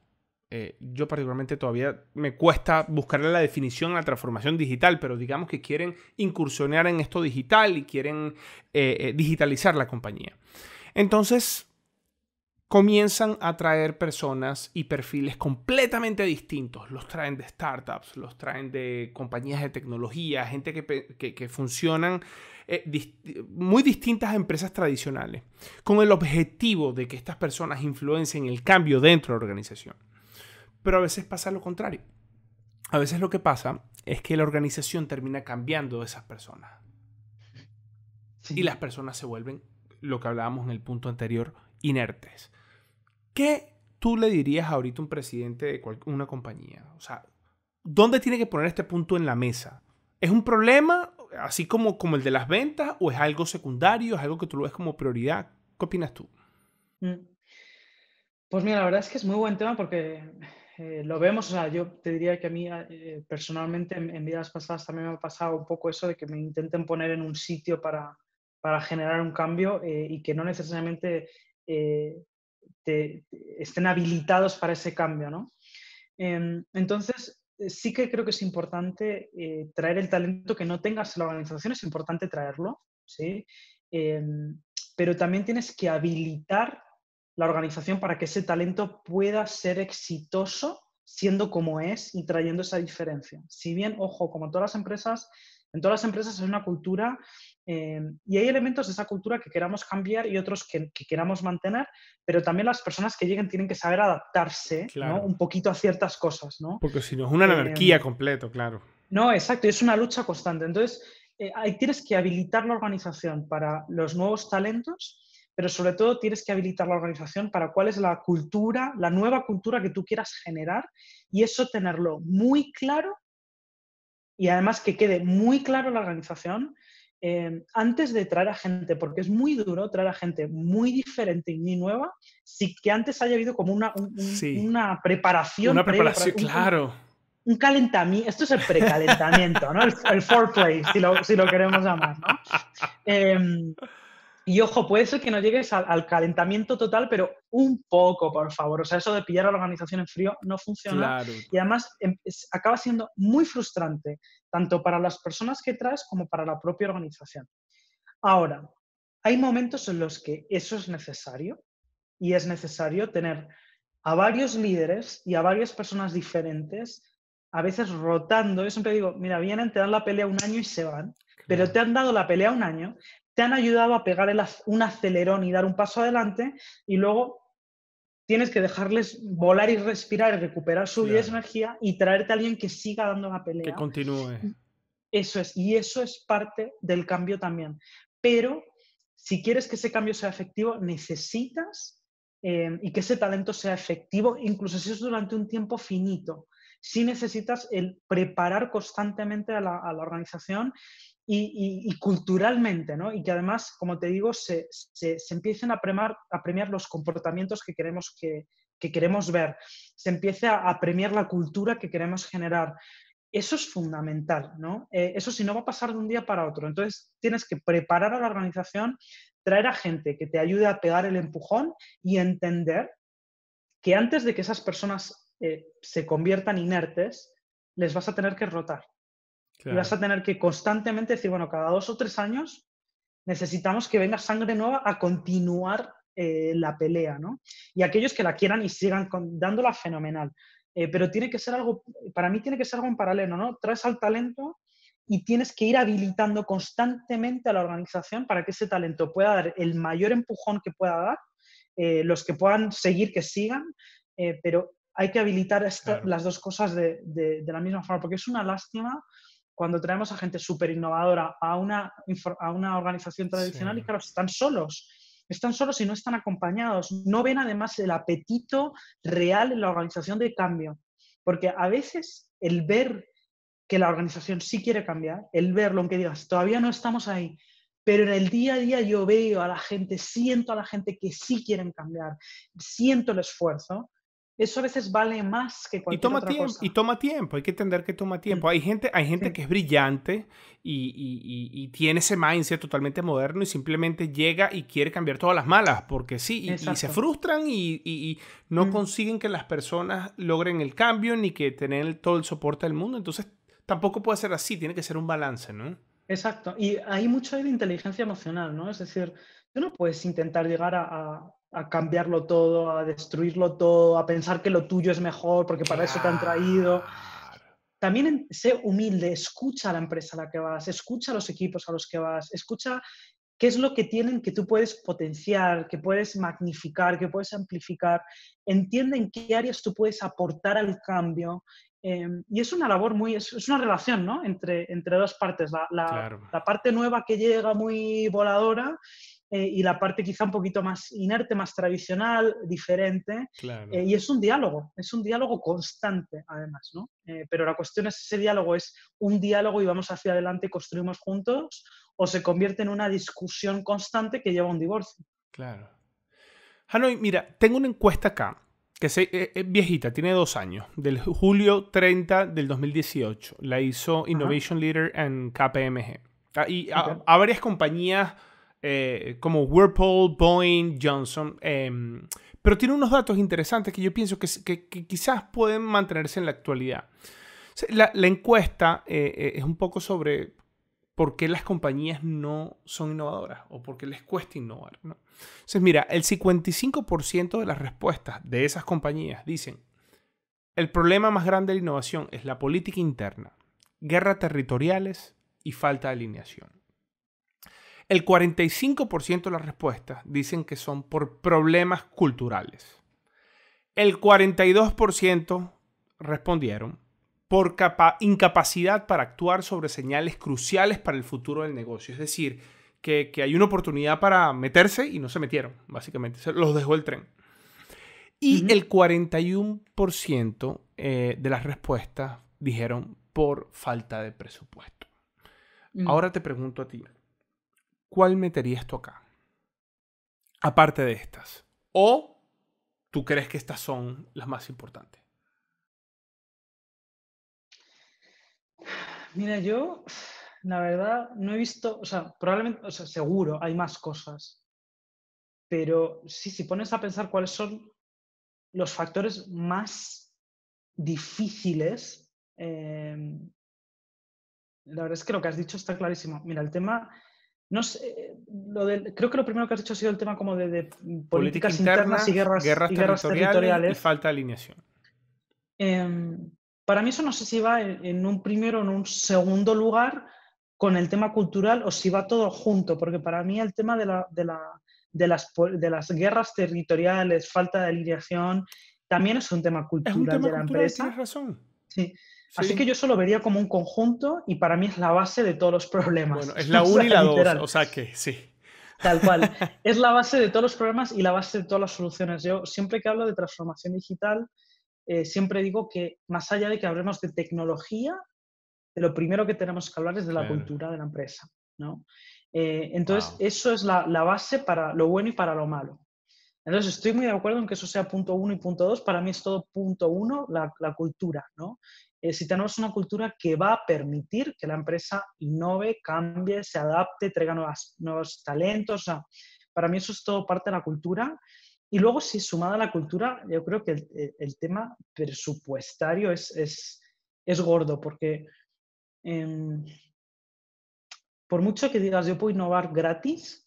Eh, yo particularmente todavía me cuesta buscarle la definición a la transformación digital, pero digamos que quieren incursionar en esto digital y quieren eh, digitalizar la compañía. Entonces, comienzan a traer personas y perfiles completamente distintos. Los traen de startups, los traen de compañías de tecnología, gente que, que, funcionan eh, muy distintas a empresas tradicionales, con el objetivo de que estas personas influencien el cambio dentro de la organización. Pero a veces pasa lo contrario. A veces lo que pasa es que la organización termina cambiando a esas personas. Y las personas se vuelven, lo que hablábamos en el punto anterior, inertes. ¿Qué tú le dirías ahorita a un presidente de una compañía? O sea, ¿dónde tiene que poner este punto en la mesa? ¿Es un problema así como, como el de las ventas o es algo secundario, es algo que tú lo ves como prioridad? ¿Qué opinas tú? Mm. Pues mira, la verdad es que es muy buen tema porque eh, lo vemos, o sea, yo te diría que a mí eh, personalmente en, vidas pasadas también me ha pasado un poco eso de que me intenten poner en un sitio para, para generar un cambio eh, y que no necesariamente eh, estén habilitados para ese cambio, ¿no? Em, entonces, eh, sí que creo que es importante eh, traer el talento que no tengas en la organización, es importante traerlo, ¿sí? Em, pero también tienes que habilitar la organización para que ese talento pueda ser exitoso siendo como es y trayendo esa diferencia. Si bien, ojo, como todas las empresas, en todas las empresas hay una cultura eh, y hay elementos de esa cultura que queramos cambiar y otros que, queramos mantener, pero también las personas que lleguen tienen que saber adaptarse un poquito a ciertas cosas. ¿no? Porque si no es una anarquía eh, completa, claro. No, exacto, es una lucha constante. Entonces, eh, ahí tienes que habilitar la organización para los nuevos talentos, pero sobre todo tienes que habilitar la organización para cuál es la cultura, la nueva cultura que tú quieras generar y eso tenerlo muy claro y además que quede muy claro la organización eh, antes de traer a gente, porque es muy duro traer a gente muy diferente y muy nueva, si que antes haya habido como una, una preparación. Una preparación, claro. Un, calentamiento, esto es el precalentamiento, ¿no? El, foreplay, si lo, queremos llamar, ¿no? Em, y ojo, puede ser que no llegues al, calentamiento total, pero un poco, por favor. O sea, eso de pillar a la organización en frío no funciona. Y además em, acaba siendo muy frustrante, tanto para las personas que traes como para la propia organización. Ahora, hay momentos en los que eso es necesario y es necesario tener a varios líderes y a varias personas diferentes, a veces rotando. Yo siempre digo, mira, vienen, te dan la pelea un año y se van, pero te han dado la pelea un año, te han ayudado a pegar un acelerón y dar un paso adelante y luego tienes que dejarles volar y respirar y recuperar su energía y traerte a alguien que siga dando la pelea. Que continúe. Eso es, y eso es parte del cambio también. Pero si quieres que ese cambio sea efectivo, necesitas eh, y que ese talento sea efectivo, incluso si es durante un tiempo finito sí necesitas el preparar constantemente a la, organización y, culturalmente, ¿no? Y que además, como te digo, se, empiecen a premiar, a premiar los comportamientos que queremos que, queremos ver, se empiece a, premiar la cultura que queremos generar. Eso es fundamental, ¿no? Eh, eso si no va a pasar de un día para otro. Entonces tienes que preparar a la organización, traer a gente que te ayude a pegar el empujón y entender que antes de que esas personas eh, se conviertan inertes, les vas a tener que rotar. Y vas a tener que constantemente decir, bueno, cada dos o tres años necesitamos que venga sangre nueva a continuar eh, la pelea, ¿no? Y aquellos que la quieran y sigan dándola fenomenal. Eh, pero tiene que ser algo, para mí tiene que ser algo en paralelo, ¿no? Traes al talento y tienes que ir habilitando constantemente a la organización para que ese talento pueda dar el mayor empujón que pueda dar, los que puedan seguir, que sigan, pero hay que habilitar las dos cosas de, la misma forma, porque es una lástima cuando traemos a gente súper innovadora a una, organización tradicional y claro, están solos. Están solos y no están acompañados. No ven además el apetito real en la organización de cambio. Porque a veces el ver que la organización sí quiere cambiar, el verlo, aunque digas, todavía no estamos ahí, pero en el día a día yo veo a la gente, siento a la gente que sí quieren cambiar, siento el esfuerzo, eso a veces vale más que cualquier toma otra tiempo, cosa. Y toma tiempo, hay que entender que toma mm. tiempo. Hay gente, hay gente que es brillante y, y, tiene ese mindset totalmente moderno y simplemente llega y quiere cambiar todas las malas, porque sí, y, se frustran y, no mm. consiguen que las personas logren el cambio ni que tengan todo el soporte del mundo. Entonces, tampoco puede ser así, tiene que ser un balance, ¿no? Exacto, y hay mucho de inteligencia emocional, ¿no? Es decir, tú no puedes intentar llegar a a cambiarlo todo, a destruirlo todo, a pensar que lo tuyo es mejor porque para eso te han traído. También sé humilde, escucha a la empresa a la que vas, escucha a los equipos a los que vas, escucha qué es lo que tienen que tú puedes potenciar, que puedes magnificar, que puedes amplificar. Entiende en qué áreas tú puedes aportar al cambio. Em, y es una labor muy, es, una relación ¿no? entre, entre dos partes, la, la parte nueva que llega muy voladora eh, y la parte quizá un poquito más inerte, más tradicional, diferente. Eh, y es un diálogo, es un diálogo constante además, ¿no? Eh, pero la cuestión es, ese diálogo es un diálogo y vamos hacia adelante y construimos juntos, o se convierte en una discusión constante que lleva a un divorcio. Claro. Hanoi, mira, tengo una encuesta acá que es, viejita, tiene dos años, del julio 30 del 2018. La hizo Innovation Leader en KPMG. Ah, y a varias compañías eh, como Whirlpool, Boeing, Johnson. Em, pero tiene unos datos interesantes que yo pienso que, quizás pueden mantenerse en la actualidad. La, encuesta eh, eh, es un poco sobre por qué las compañías no son innovadoras o por qué les cuesta innovar. Entonces, mira, el 55% de las respuestas de esas compañías dicen, el problema más grande de la innovación es la política interna, guerras territoriales y falta de alineación el 45% de las respuestas dicen que son por problemas culturales. El 42% respondieron por incapacidad para actuar sobre señales cruciales para el futuro del negocio. Es decir, que, hay una oportunidad para meterse y no se metieron, básicamente. Se los dejó el tren. Y el 41% eh, de las respuestas dijeron por falta de presupuesto. Mm. Ahora te pregunto a ti, ¿cuál meterías tú acá? Aparte de estas. ¿O tú crees que estas son las más importantes? Mira, yo, la verdad, no he visto, o sea, probablemente, o sea, seguro hay más cosas, pero sí, si pones a pensar cuáles son los factores más difíciles, eh, la verdad es que lo que has dicho está clarísimo. Mira, el tema no sé, lo de, creo que lo primero que has dicho ha sido el tema como de, políticas internas, y guerras, guerras territoriales, Y falta de alineación. Em, para mí eso no sé si va en, un primero o en un segundo lugar con el tema cultural o si va todo junto, porque para mí el tema de, las, de las guerras territoriales, falta de alineación, también es un tema cultural un tema de la cultural, empresa. Tienes razón. Sí. Así que yo eso lo vería como un conjunto y para mí es la base de todos los problemas. Bueno, es la una y la 2, o sea que sí. Tal cual. es la base de todos los problemas y la base de todas las soluciones. Yo siempre que hablo de transformación digital, eh, siempre digo que más allá de que hablemos de tecnología, lo primero que tenemos que hablar es de la cultura de la empresa. ¿no? Eh, entonces, eso es la, base para lo bueno y para lo malo. Entonces, estoy muy de acuerdo en que eso sea punto uno y punto dos. Para mí es todo punto uno, la, cultura, ¿no? Eh, si tenemos una cultura que va a permitir que la empresa innove, cambie, se adapte, traiga nuevos talentos, para mí eso es todo parte de la cultura. Y luego, si sumada a la cultura, yo creo que el, eh, tema presupuestario es, gordo, porque em, por mucho que digas yo puedo innovar gratis,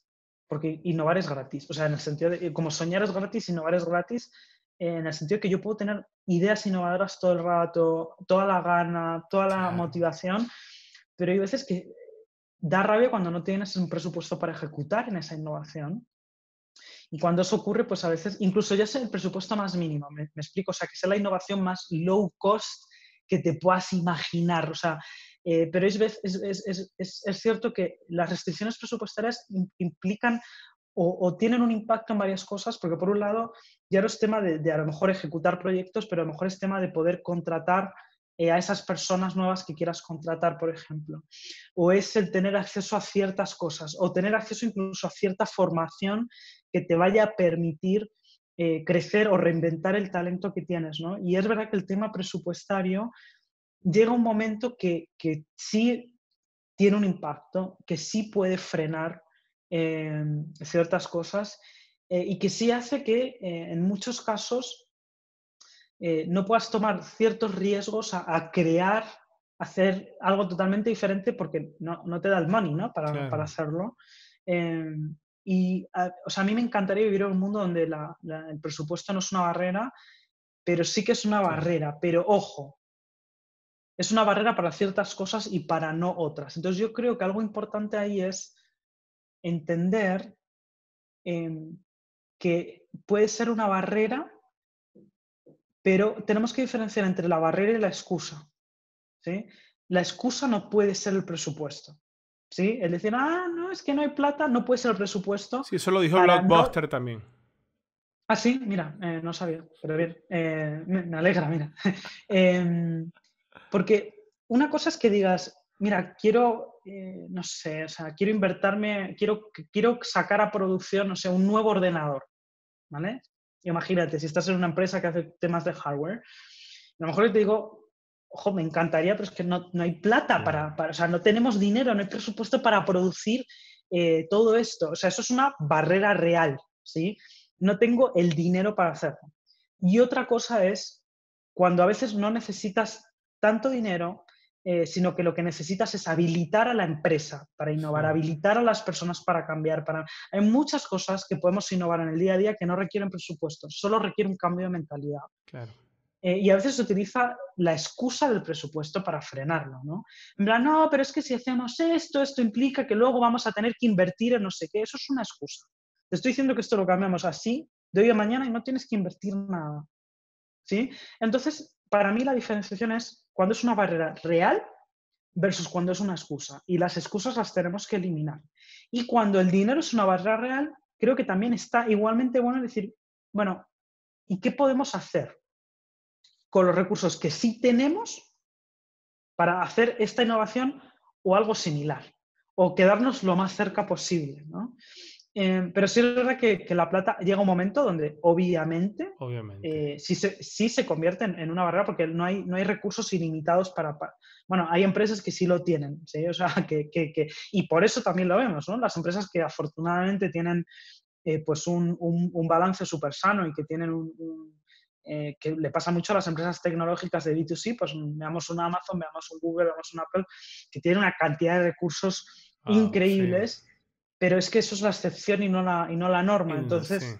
porque innovar es gratis. O sea, en el sentido de, eh, como soñar es gratis, innovar es gratis, eh, en el sentido que yo puedo tener ideas innovadoras todo el rato, toda la gana, toda la motivación, pero hay veces que da rabia cuando no tienes un presupuesto para ejecutar en esa innovación. Y cuando eso ocurre, pues a veces, incluso ya sea el presupuesto más mínimo, me, explico, o sea, que sea la innovación más low cost que te puedas imaginar, o sea, eh, pero es, cierto que las restricciones presupuestarias implican o, tienen un impacto en varias cosas, porque por un lado ya no es tema de, a lo mejor ejecutar proyectos, pero a lo mejor es tema de poder contratar eh, a esas personas nuevas que quieras contratar, por ejemplo. O es el tener acceso a ciertas cosas, o tener acceso incluso a cierta formación que te vaya a permitir eh, crecer o reinventar el talento que tienes, Y es verdad que el tema presupuestario llega un momento que, que sí tiene un impacto, que sí puede frenar eh, ciertas cosas eh, y que sí hace que eh, en muchos casos no puedas tomar ciertos riesgos a, crear, hacer algo totalmente diferente porque no, te da el money para, hacerlo. y ah, a, mí me encantaría vivir en un mundo donde el presupuesto no es una barrera, pero sí que es una barrera. Pero ojo, es una barrera para ciertas cosas y para no otras. Entonces yo creo que algo importante ahí es entender em, que puede ser una barrera, pero tenemos que diferenciar entre la barrera y la excusa. ¿sí? La excusa no puede ser el presupuesto. ¿sí? El decir, ah, no, es que no hay plata, no puede ser el presupuesto. Sí, eso lo dijo Blockbuster también. Ah, sí, mira, eh, no sabía, pero bien, eh, me, me, alegra, mira. Em, porque una cosa es que digas, mira, quiero, eh, no sé, o sea, quiero invertirme, quiero, quiero sacar a producción, no sé, un nuevo ordenador, ¿vale? Imagínate, si estás en una empresa que hace temas de hardware, a lo mejor te digo, ojo, me encantaría, pero es que no, hay plata para, para, o sea, no tenemos dinero, no hay presupuesto para producir eh, todo esto. O sea, eso es una barrera real, ¿sí? No tengo el dinero para hacerlo. Y otra cosa es cuando a veces no necesitas tanto dinero, eh, sino que lo que necesitas es habilitar a la empresa para innovar, habilitar a las personas para cambiar. Para... Hay muchas cosas que podemos innovar en el día a día que no requieren presupuesto, solo requieren un cambio de mentalidad. Eh, y a veces se utiliza la excusa del presupuesto para frenarlo, ¿no? En plan, no, pero es que si hacemos esto, esto implica que luego vamos a tener que invertir en no sé qué. Eso es una excusa. Te estoy diciendo que esto lo cambiamos así de hoy a mañana y no tienes que invertir nada. ¿Sí? Entonces, para mí la diferenciación es cuando es una barrera real versus cuando es una excusa. Y las excusas las tenemos que eliminar. Y cuando el dinero es una barrera real, creo que también está igualmente bueno decir, bueno, ¿y qué podemos hacer con los recursos que sí tenemos para hacer esta innovación o algo similar? O quedarnos lo más cerca posible. ¿no? Em, pero sí es verdad que, la plata llega un momento donde obviamente, eh, sí, se, sí se convierte en, una barrera porque no hay, no hay recursos ilimitados para, Bueno, hay empresas que sí lo tienen, O sea, que, y por eso también lo vemos, ¿no? Las empresas que afortunadamente tienen eh, pues un, balance súper sano y que tienen un, eh, que le pasa mucho a las empresas tecnológicas de B2C, pues veamos un Amazon, veamos un Google, veamos un Apple, que tienen una cantidad de recursos ah, increíbles pero es que eso es la excepción y no la, y no la norma. Mm, Entonces,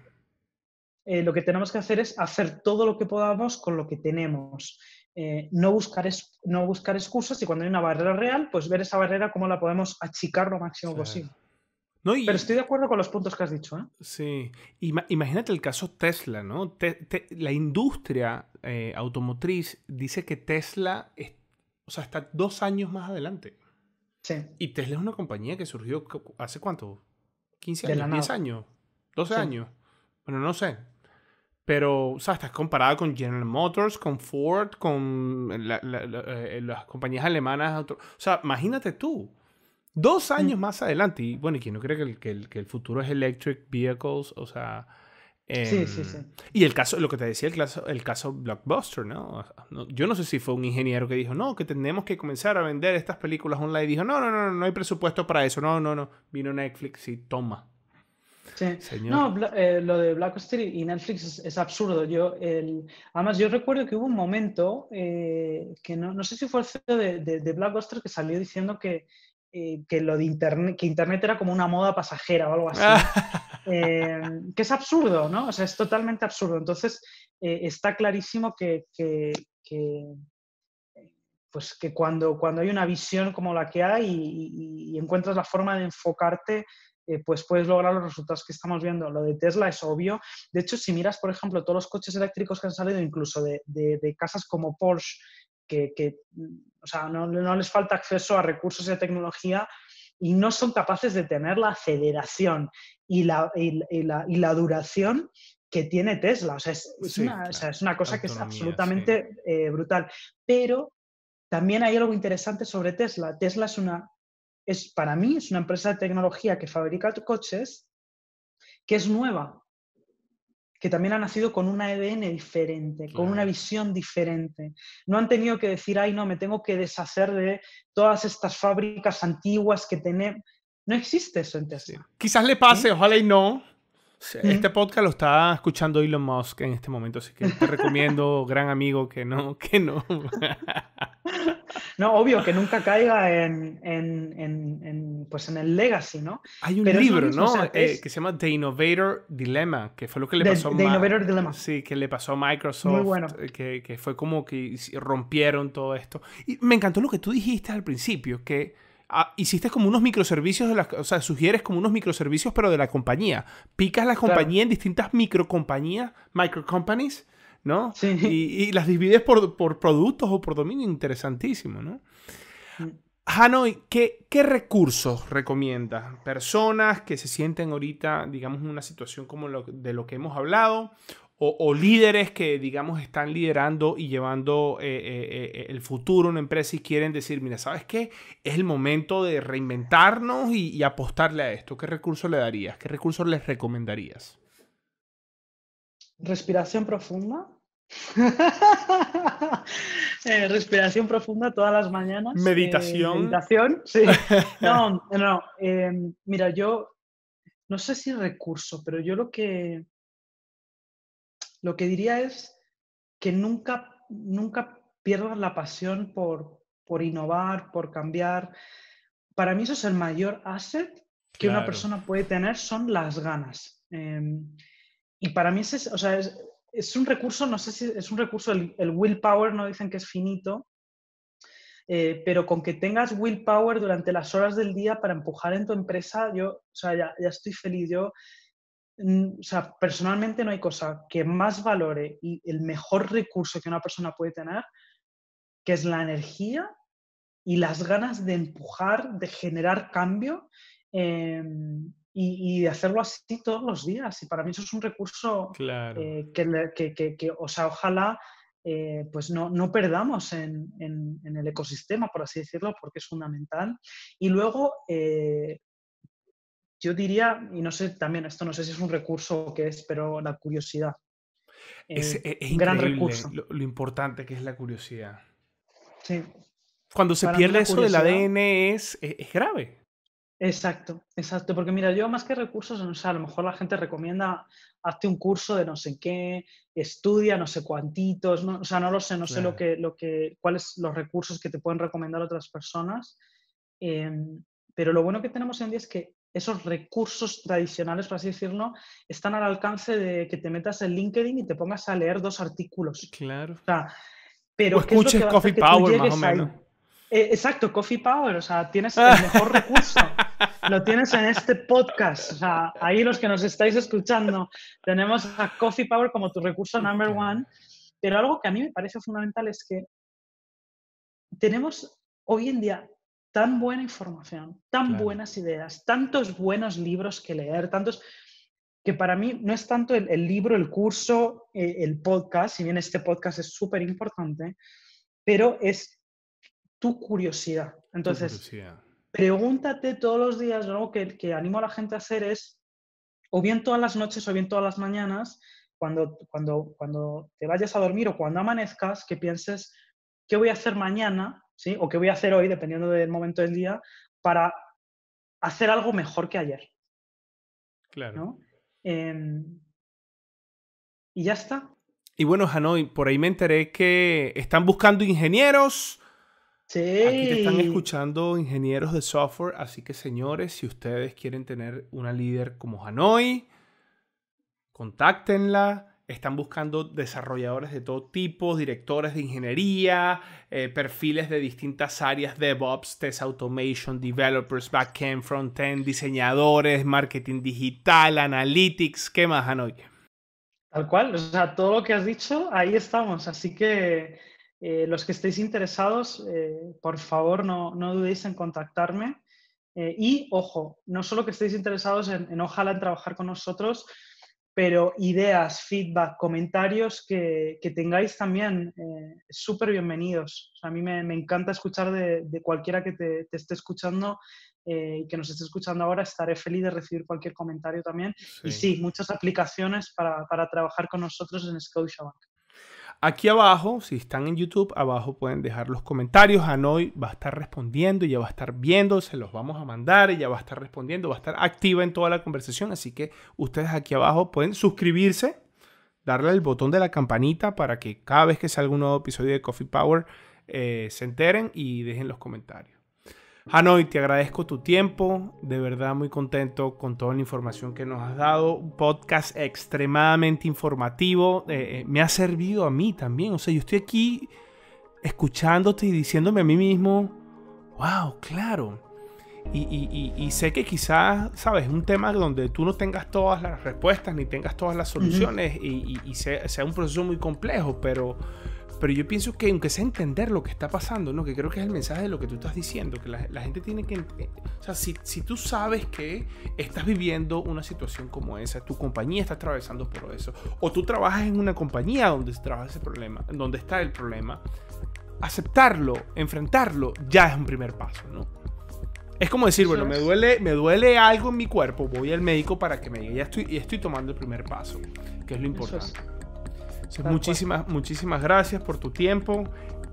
eh, lo que tenemos que hacer es hacer todo lo que podamos con lo que tenemos. Eh, no, buscar es, no buscar excusas y cuando hay una barrera real, pues ver esa barrera cómo la podemos achicar lo máximo posible. No, Pero estoy de acuerdo con los puntos que has dicho. ¿eh? Sí. imagínate el caso Tesla, ¿no? la industria eh, automotriz dice que Tesla es, o está dos años más adelante. Y Tesla es una compañía que surgió hace cuánto? 15 años, 10 años, 12 años. Bueno, no sé. Pero, o sea, estás comparada con General Motors, con Ford, con eh, las compañías alemanas. O sea, imagínate tú. Dos mm. años más adelante. Y bueno, quién no cree que el, que el futuro es electric vehicles? O sea, sí, sí, em, sí. Y el caso, lo que te decía, el caso, el caso Blockbuster, ¿no? Yo no sé si fue un ingeniero que dijo, no, que tenemos que comenzar a vender estas películas online. Dijo, no, no, no, no, hay presupuesto para eso. No, no, no. Vino Netflix y toma. Sí. No, eh, lo de Blockbuster y Netflix es, absurdo. Yo, el, además, yo recuerdo que hubo un momento eh, que no, no, sé si fue el CEO de, de, Blockbuster que salió diciendo que, eh, que lo de internet, que internet era como una moda pasajera o algo así. Em, que es absurdo, ¿no? O sea, es totalmente absurdo. Entonces, eh, está clarísimo pues que, cuando, cuando hay una visión como la que hay y, encuentras la forma de enfocarte, eh, pues puedes lograr los resultados que estamos viendo. Lo de Tesla es obvio. De hecho, si miras, por ejemplo, todos los coches eléctricos que han salido, incluso de, casas como Porsche, que, no, no, les falta acceso a recursos a tecnología y no son capaces de tener la aceleración y la, y, la, duración que tiene Tesla. O sea, es, una, cosa que es absolutamente eh, brutal. Pero también hay algo interesante sobre Tesla. Tesla es una, es, para mí, es una empresa de tecnología que fabrica coches que es nueva que también han nacido con una EDN diferente, con una visión diferente. No han tenido que decir, ay, no, me tengo que deshacer de todas estas fábricas antiguas que tenemos. No existe eso en Tesla. Quizás le pase, ojalá y no, este podcast lo está escuchando Elon Musk en este momento, así que te recomiendo, gran amigo, que no, que no. no, obvio, que nunca caiga en, en, en, pues en el legacy, ¿no? Hay un libro, ¿no? Eh, que se llama The Innovator Dilemma, que fue lo que le The, pasó The Innovator Dilemma. Sí, que le pasó a Microsoft, bueno. Eh, que, que fue como que rompieron todo esto. Y me encantó lo que tú dijiste al principio, que Ah, hiciste como unos microservicios, de las, o sea, sugieres como unos microservicios, pero de la compañía. Picas la compañía en distintas microcompañías, microcompanies, ¿no? Sí. Y, las divides por, productos o por dominio, interesantísimo, ¿no? Mm. Hanoi, ¿qué, recursos recomiendas? Personas que se sienten ahorita, digamos, en una situación como de lo que hemos hablado, o, líderes que, digamos, están liderando y llevando eh, eh, eh, el futuro en una empresa y quieren decir, mira, ¿sabes qué? Es el momento de reinventarnos y, apostarle a esto. ¿Qué recurso le darías? ¿Qué recursos les recomendarías? Respiración profunda. respiración profunda todas las mañanas. Meditación. meditación, sí. No, no, mira, yo no sé si recurso, pero yo lo que, lo que diría es que nunca, nunca pierdas la pasión por, por innovar, por cambiar. Para mí eso es el mayor asset que una persona puede tener, son las ganas. Em, y para mí es, es, un recurso, no sé si es un recurso, el, willpower no dicen que es finito, eh, pero con que tengas willpower durante las horas del día para empujar en tu empresa, yo, o sea, ya, ya estoy feliz. Yo Mm, o sea, personalmente no hay cosa que más valore y el mejor recurso que una persona puede tener, que es la energía y las ganas de empujar, de generar cambio eh, y, de hacerlo así todos los días. Y para mí eso es un recurso eh, que, o sea, ojalá eh, pues no, no perdamos en, el ecosistema, por así decirlo, porque es fundamental. Y luego, yo diría, y no sé, también esto no sé si es un recurso o qué es, pero la curiosidad. Es, eh, e, gran recurso. Lo, importante que es la curiosidad. Sí. Cuando se pierde eso del ADN e, es, grave. Exacto, exacto. Porque mira, yo más que recursos, o a lo mejor la gente recomienda hazte un curso de no sé qué, estudia no sé cuantitos, no, o sea, no lo sé, no sé lo que, lo que, cuáles los recursos que te pueden recomendar otras personas. Em, pero lo bueno que tenemos hoy en día es que esos recursos tradicionales, por así decirlo, están al alcance de que te metas en LinkedIn y te pongas a leer dos artículos. Claro. O sea, pero Coffee Power, eh, exacto, Coffee Power, o sea, tienes el mejor recurso. Lo tienes en este podcast. O sea, ahí los que nos estáis escuchando, tenemos a Coffee Power como tu recurso number one. Pero algo que a mí me parece fundamental es que tenemos hoy en día tan buena información, tan buenas ideas, tantos buenos libros que leer, tantos que para mí no es tanto el, libro, el curso, e, el podcast, si bien este podcast es súper importante, pero es tu curiosidad. Entonces, pregúntate todos los días, algo que, que animo a la gente a hacer es, o bien todas las noches o bien todas las mañanas, cuando, cuando, cuando te vayas a dormir o cuando amanezcas, que pienses, ¿qué voy a hacer mañana ¿sí? O qué voy a hacer hoy, dependiendo del momento del día, para hacer algo mejor que ayer. Claro. Em, y ya está. Y bueno, Hanoi, por ahí me enteré que están buscando ingenieros. Sí. Aquí están escuchando ingenieros de software, así que señores, si ustedes quieren tener una líder como Hanoi, contáctenla. Están buscando desarrolladores de todo tipo, directores de ingeniería, eh, perfiles de distintas áreas, DevOps, Test Automation, Developers, Backend, Frontend, diseñadores, marketing digital, Analytics, ¿qué más, Anoye? Tal cual, o sea, todo lo que has dicho, ahí estamos. Así que eh, los que estéis interesados, eh, por favor, no, no, dudéis en contactarme. y, ojo, no solo que estéis interesados en, en, ojalá en trabajar con nosotros, pero ideas, feedback, comentarios que, tengáis también, eh, súper bienvenidos. a mí me, encanta escuchar de, cualquiera que te, esté escuchando eh, y que nos esté escuchando ahora, estaré feliz de recibir cualquier comentario también. Y sí, muchas aplicaciones para, para, trabajar con nosotros en Scotiabank. Aquí abajo, si están en YouTube, abajo pueden dejar los comentarios. Hanoi va a estar respondiendo, ya va a estar viendo, se los vamos a mandar, ya va a estar respondiendo, va a estar activa en toda la conversación. Así que ustedes aquí abajo pueden suscribirse, darle al botón de la campanita para que cada vez que salga un nuevo episodio de Coffee Power eh, se enteren y dejen los comentarios. Hanoi, te agradezco tu tiempo, de verdad muy contento con toda la información que nos has dado, un podcast extremadamente informativo, eh, eh, me ha servido a mí también, o sea, yo estoy aquí escuchándote y diciéndome a mí mismo, wow, claro. Y, sé que quizás, sabes, un tema donde tú no tengas todas las respuestas ni tengas todas las soluciones y, sea un proceso muy complejo, pero pero yo pienso que aunque sea entender lo que está pasando, ¿no? Que creo que es el mensaje de lo que tú estás diciendo, que la, gente tiene que... Eh, o sea, si, si, tú sabes que estás viviendo una situación como esa, tu compañía está atravesando por eso, o tú trabajas en una compañía donde trabaja ese problema, donde está el problema, aceptarlo, enfrentarlo, ya es un primer paso, ¿no? Es como decir, bueno, me duele, me duele algo en mi cuerpo, voy al médico para que me diga, estoy, ya estoy tomando el primer paso, que es lo importante muchísimas, muchísimas gracias por tu tiempo.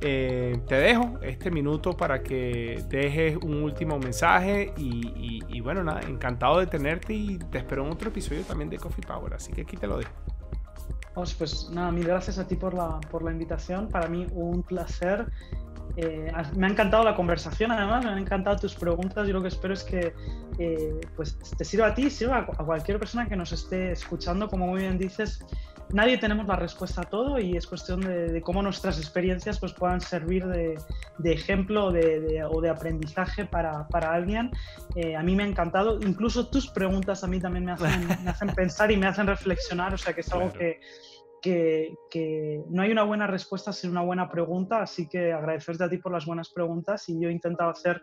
Eh, te dejo este minuto para que dejes un último mensaje y, bueno, nada, encantado de tenerte y te espero en otro episodio también de Coffee Power, así que aquí te lo dejo. Pues, nada, mil gracias a ti por la, invitación, para mí un placer. Eh, me ha encantado la conversación, además, me han encantado tus preguntas. Yo lo que espero es que eh, pues te sirva a ti, sirva a cualquier persona que nos esté escuchando. Como muy bien dices, nadie tenemos la respuesta a todo y es cuestión de, cómo nuestras experiencias pues, puedan servir de, ejemplo de, o de aprendizaje para, alguien. Eh, a mí me ha encantado. Incluso tus preguntas a mí también me hacen, me hacen pensar y me hacen reflexionar, o sea que es algo que que, no hay una buena respuesta sin una buena pregunta, así que agradecerte a ti por las buenas preguntas y yo he intentado hacer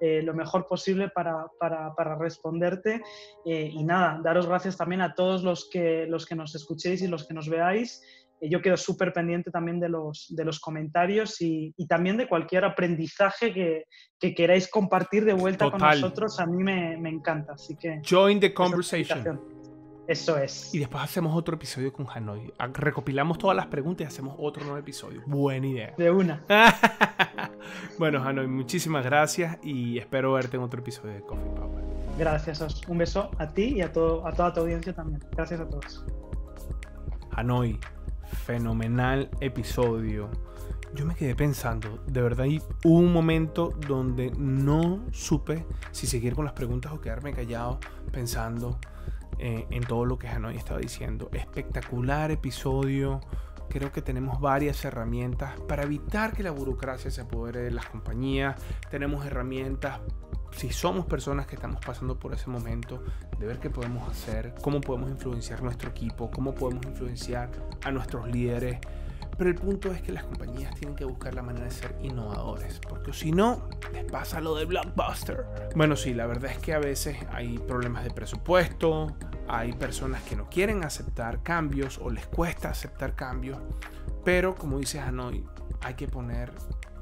eh, lo mejor posible para, para, para responderte. Eh, y nada, daros gracias también a todos los que, los que nos escuchéis y los que nos veáis. Eh, yo quedo súper pendiente también de los, de los comentarios y, también de cualquier aprendizaje que, que queráis compartir de vuelta con nosotros. A mí me, me, encanta, así que... Join the conversation. Eso es. Y después hacemos otro episodio con Hanoi. Ah, recopilamos todas las preguntas y hacemos otro nuevo episodio. Buena idea. De una. bueno, Hanoi, muchísimas gracias y espero verte en otro episodio de Coffee Power. Gracias, Os. Un beso a ti y a, todo, a toda tu audiencia también. Gracias a todos. Hanoi, fenomenal episodio. Yo me quedé pensando, de verdad hubo un momento donde no supe si seguir con las preguntas o quedarme callado pensando eh, en todo lo que Hanoi estaba diciendo. Espectacular episodio. Creo que tenemos varias herramientas para evitar que la burocracia se apodere de las compañías. Tenemos herramientas si somos personas que estamos pasando por ese momento, de ver qué podemos hacer, cómo podemos influenciar nuestro equipo, cómo podemos influenciar a nuestros líderes. Pero el punto es que las compañías tienen que buscar la manera de ser innovadores, porque si no, les pasa lo de Blockbuster. Bueno, sí, la verdad es que a veces hay problemas de presupuesto, hay personas que no quieren aceptar cambios o les cuesta aceptar cambios, pero como dices Hanoi, hay que poner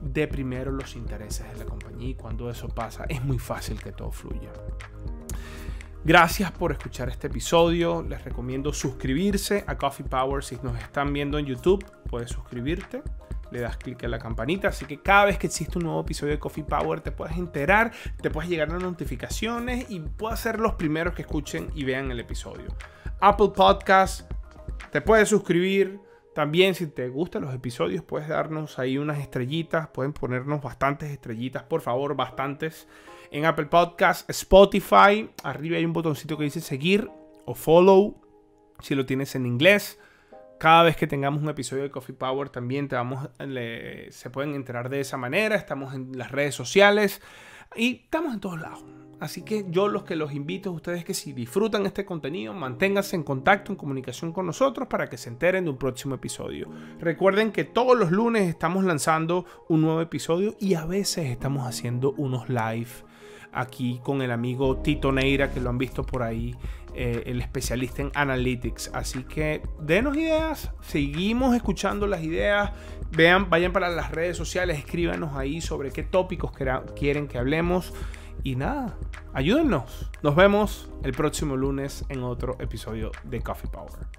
de primero los intereses de la compañía y cuando eso pasa es muy fácil que todo fluya. Gracias por escuchar este episodio. Les recomiendo suscribirse a Coffee Power. Si nos están viendo en YouTube, puedes suscribirte le das clic a la campanita. Así que cada vez que existe un nuevo episodio de Coffee Power te puedes enterar, te puedes llegar a las notificaciones y puedas ser los primeros que escuchen y vean el episodio. Apple Podcast, te puedes suscribir. También si te gustan los episodios puedes darnos ahí unas estrellitas, pueden ponernos bastantes estrellitas, por favor, bastantes. En Apple Podcast, Spotify, arriba hay un botoncito que dice seguir o follow si lo tienes en inglés. Cada vez que tengamos un episodio de Coffee Power también te vamos, se pueden enterar de esa manera. Estamos en las redes sociales y estamos en todos lados. Así que yo los que los invito a ustedes que si disfrutan este contenido, manténganse en contacto, en comunicación con nosotros para que se enteren de un próximo episodio. Recuerden que todos los lunes estamos lanzando un nuevo episodio y a veces estamos haciendo unos live aquí con el amigo Tito Neira que lo han visto por ahí eh, el especialista en Analytics. Así que denos ideas, seguimos escuchando las ideas, vean, vayan para las redes sociales, escríbanos ahí sobre qué tópicos quieren que hablemos. Y nada, ayúdennos. Nos vemos el próximo lunes en otro episodio de Coffee Power.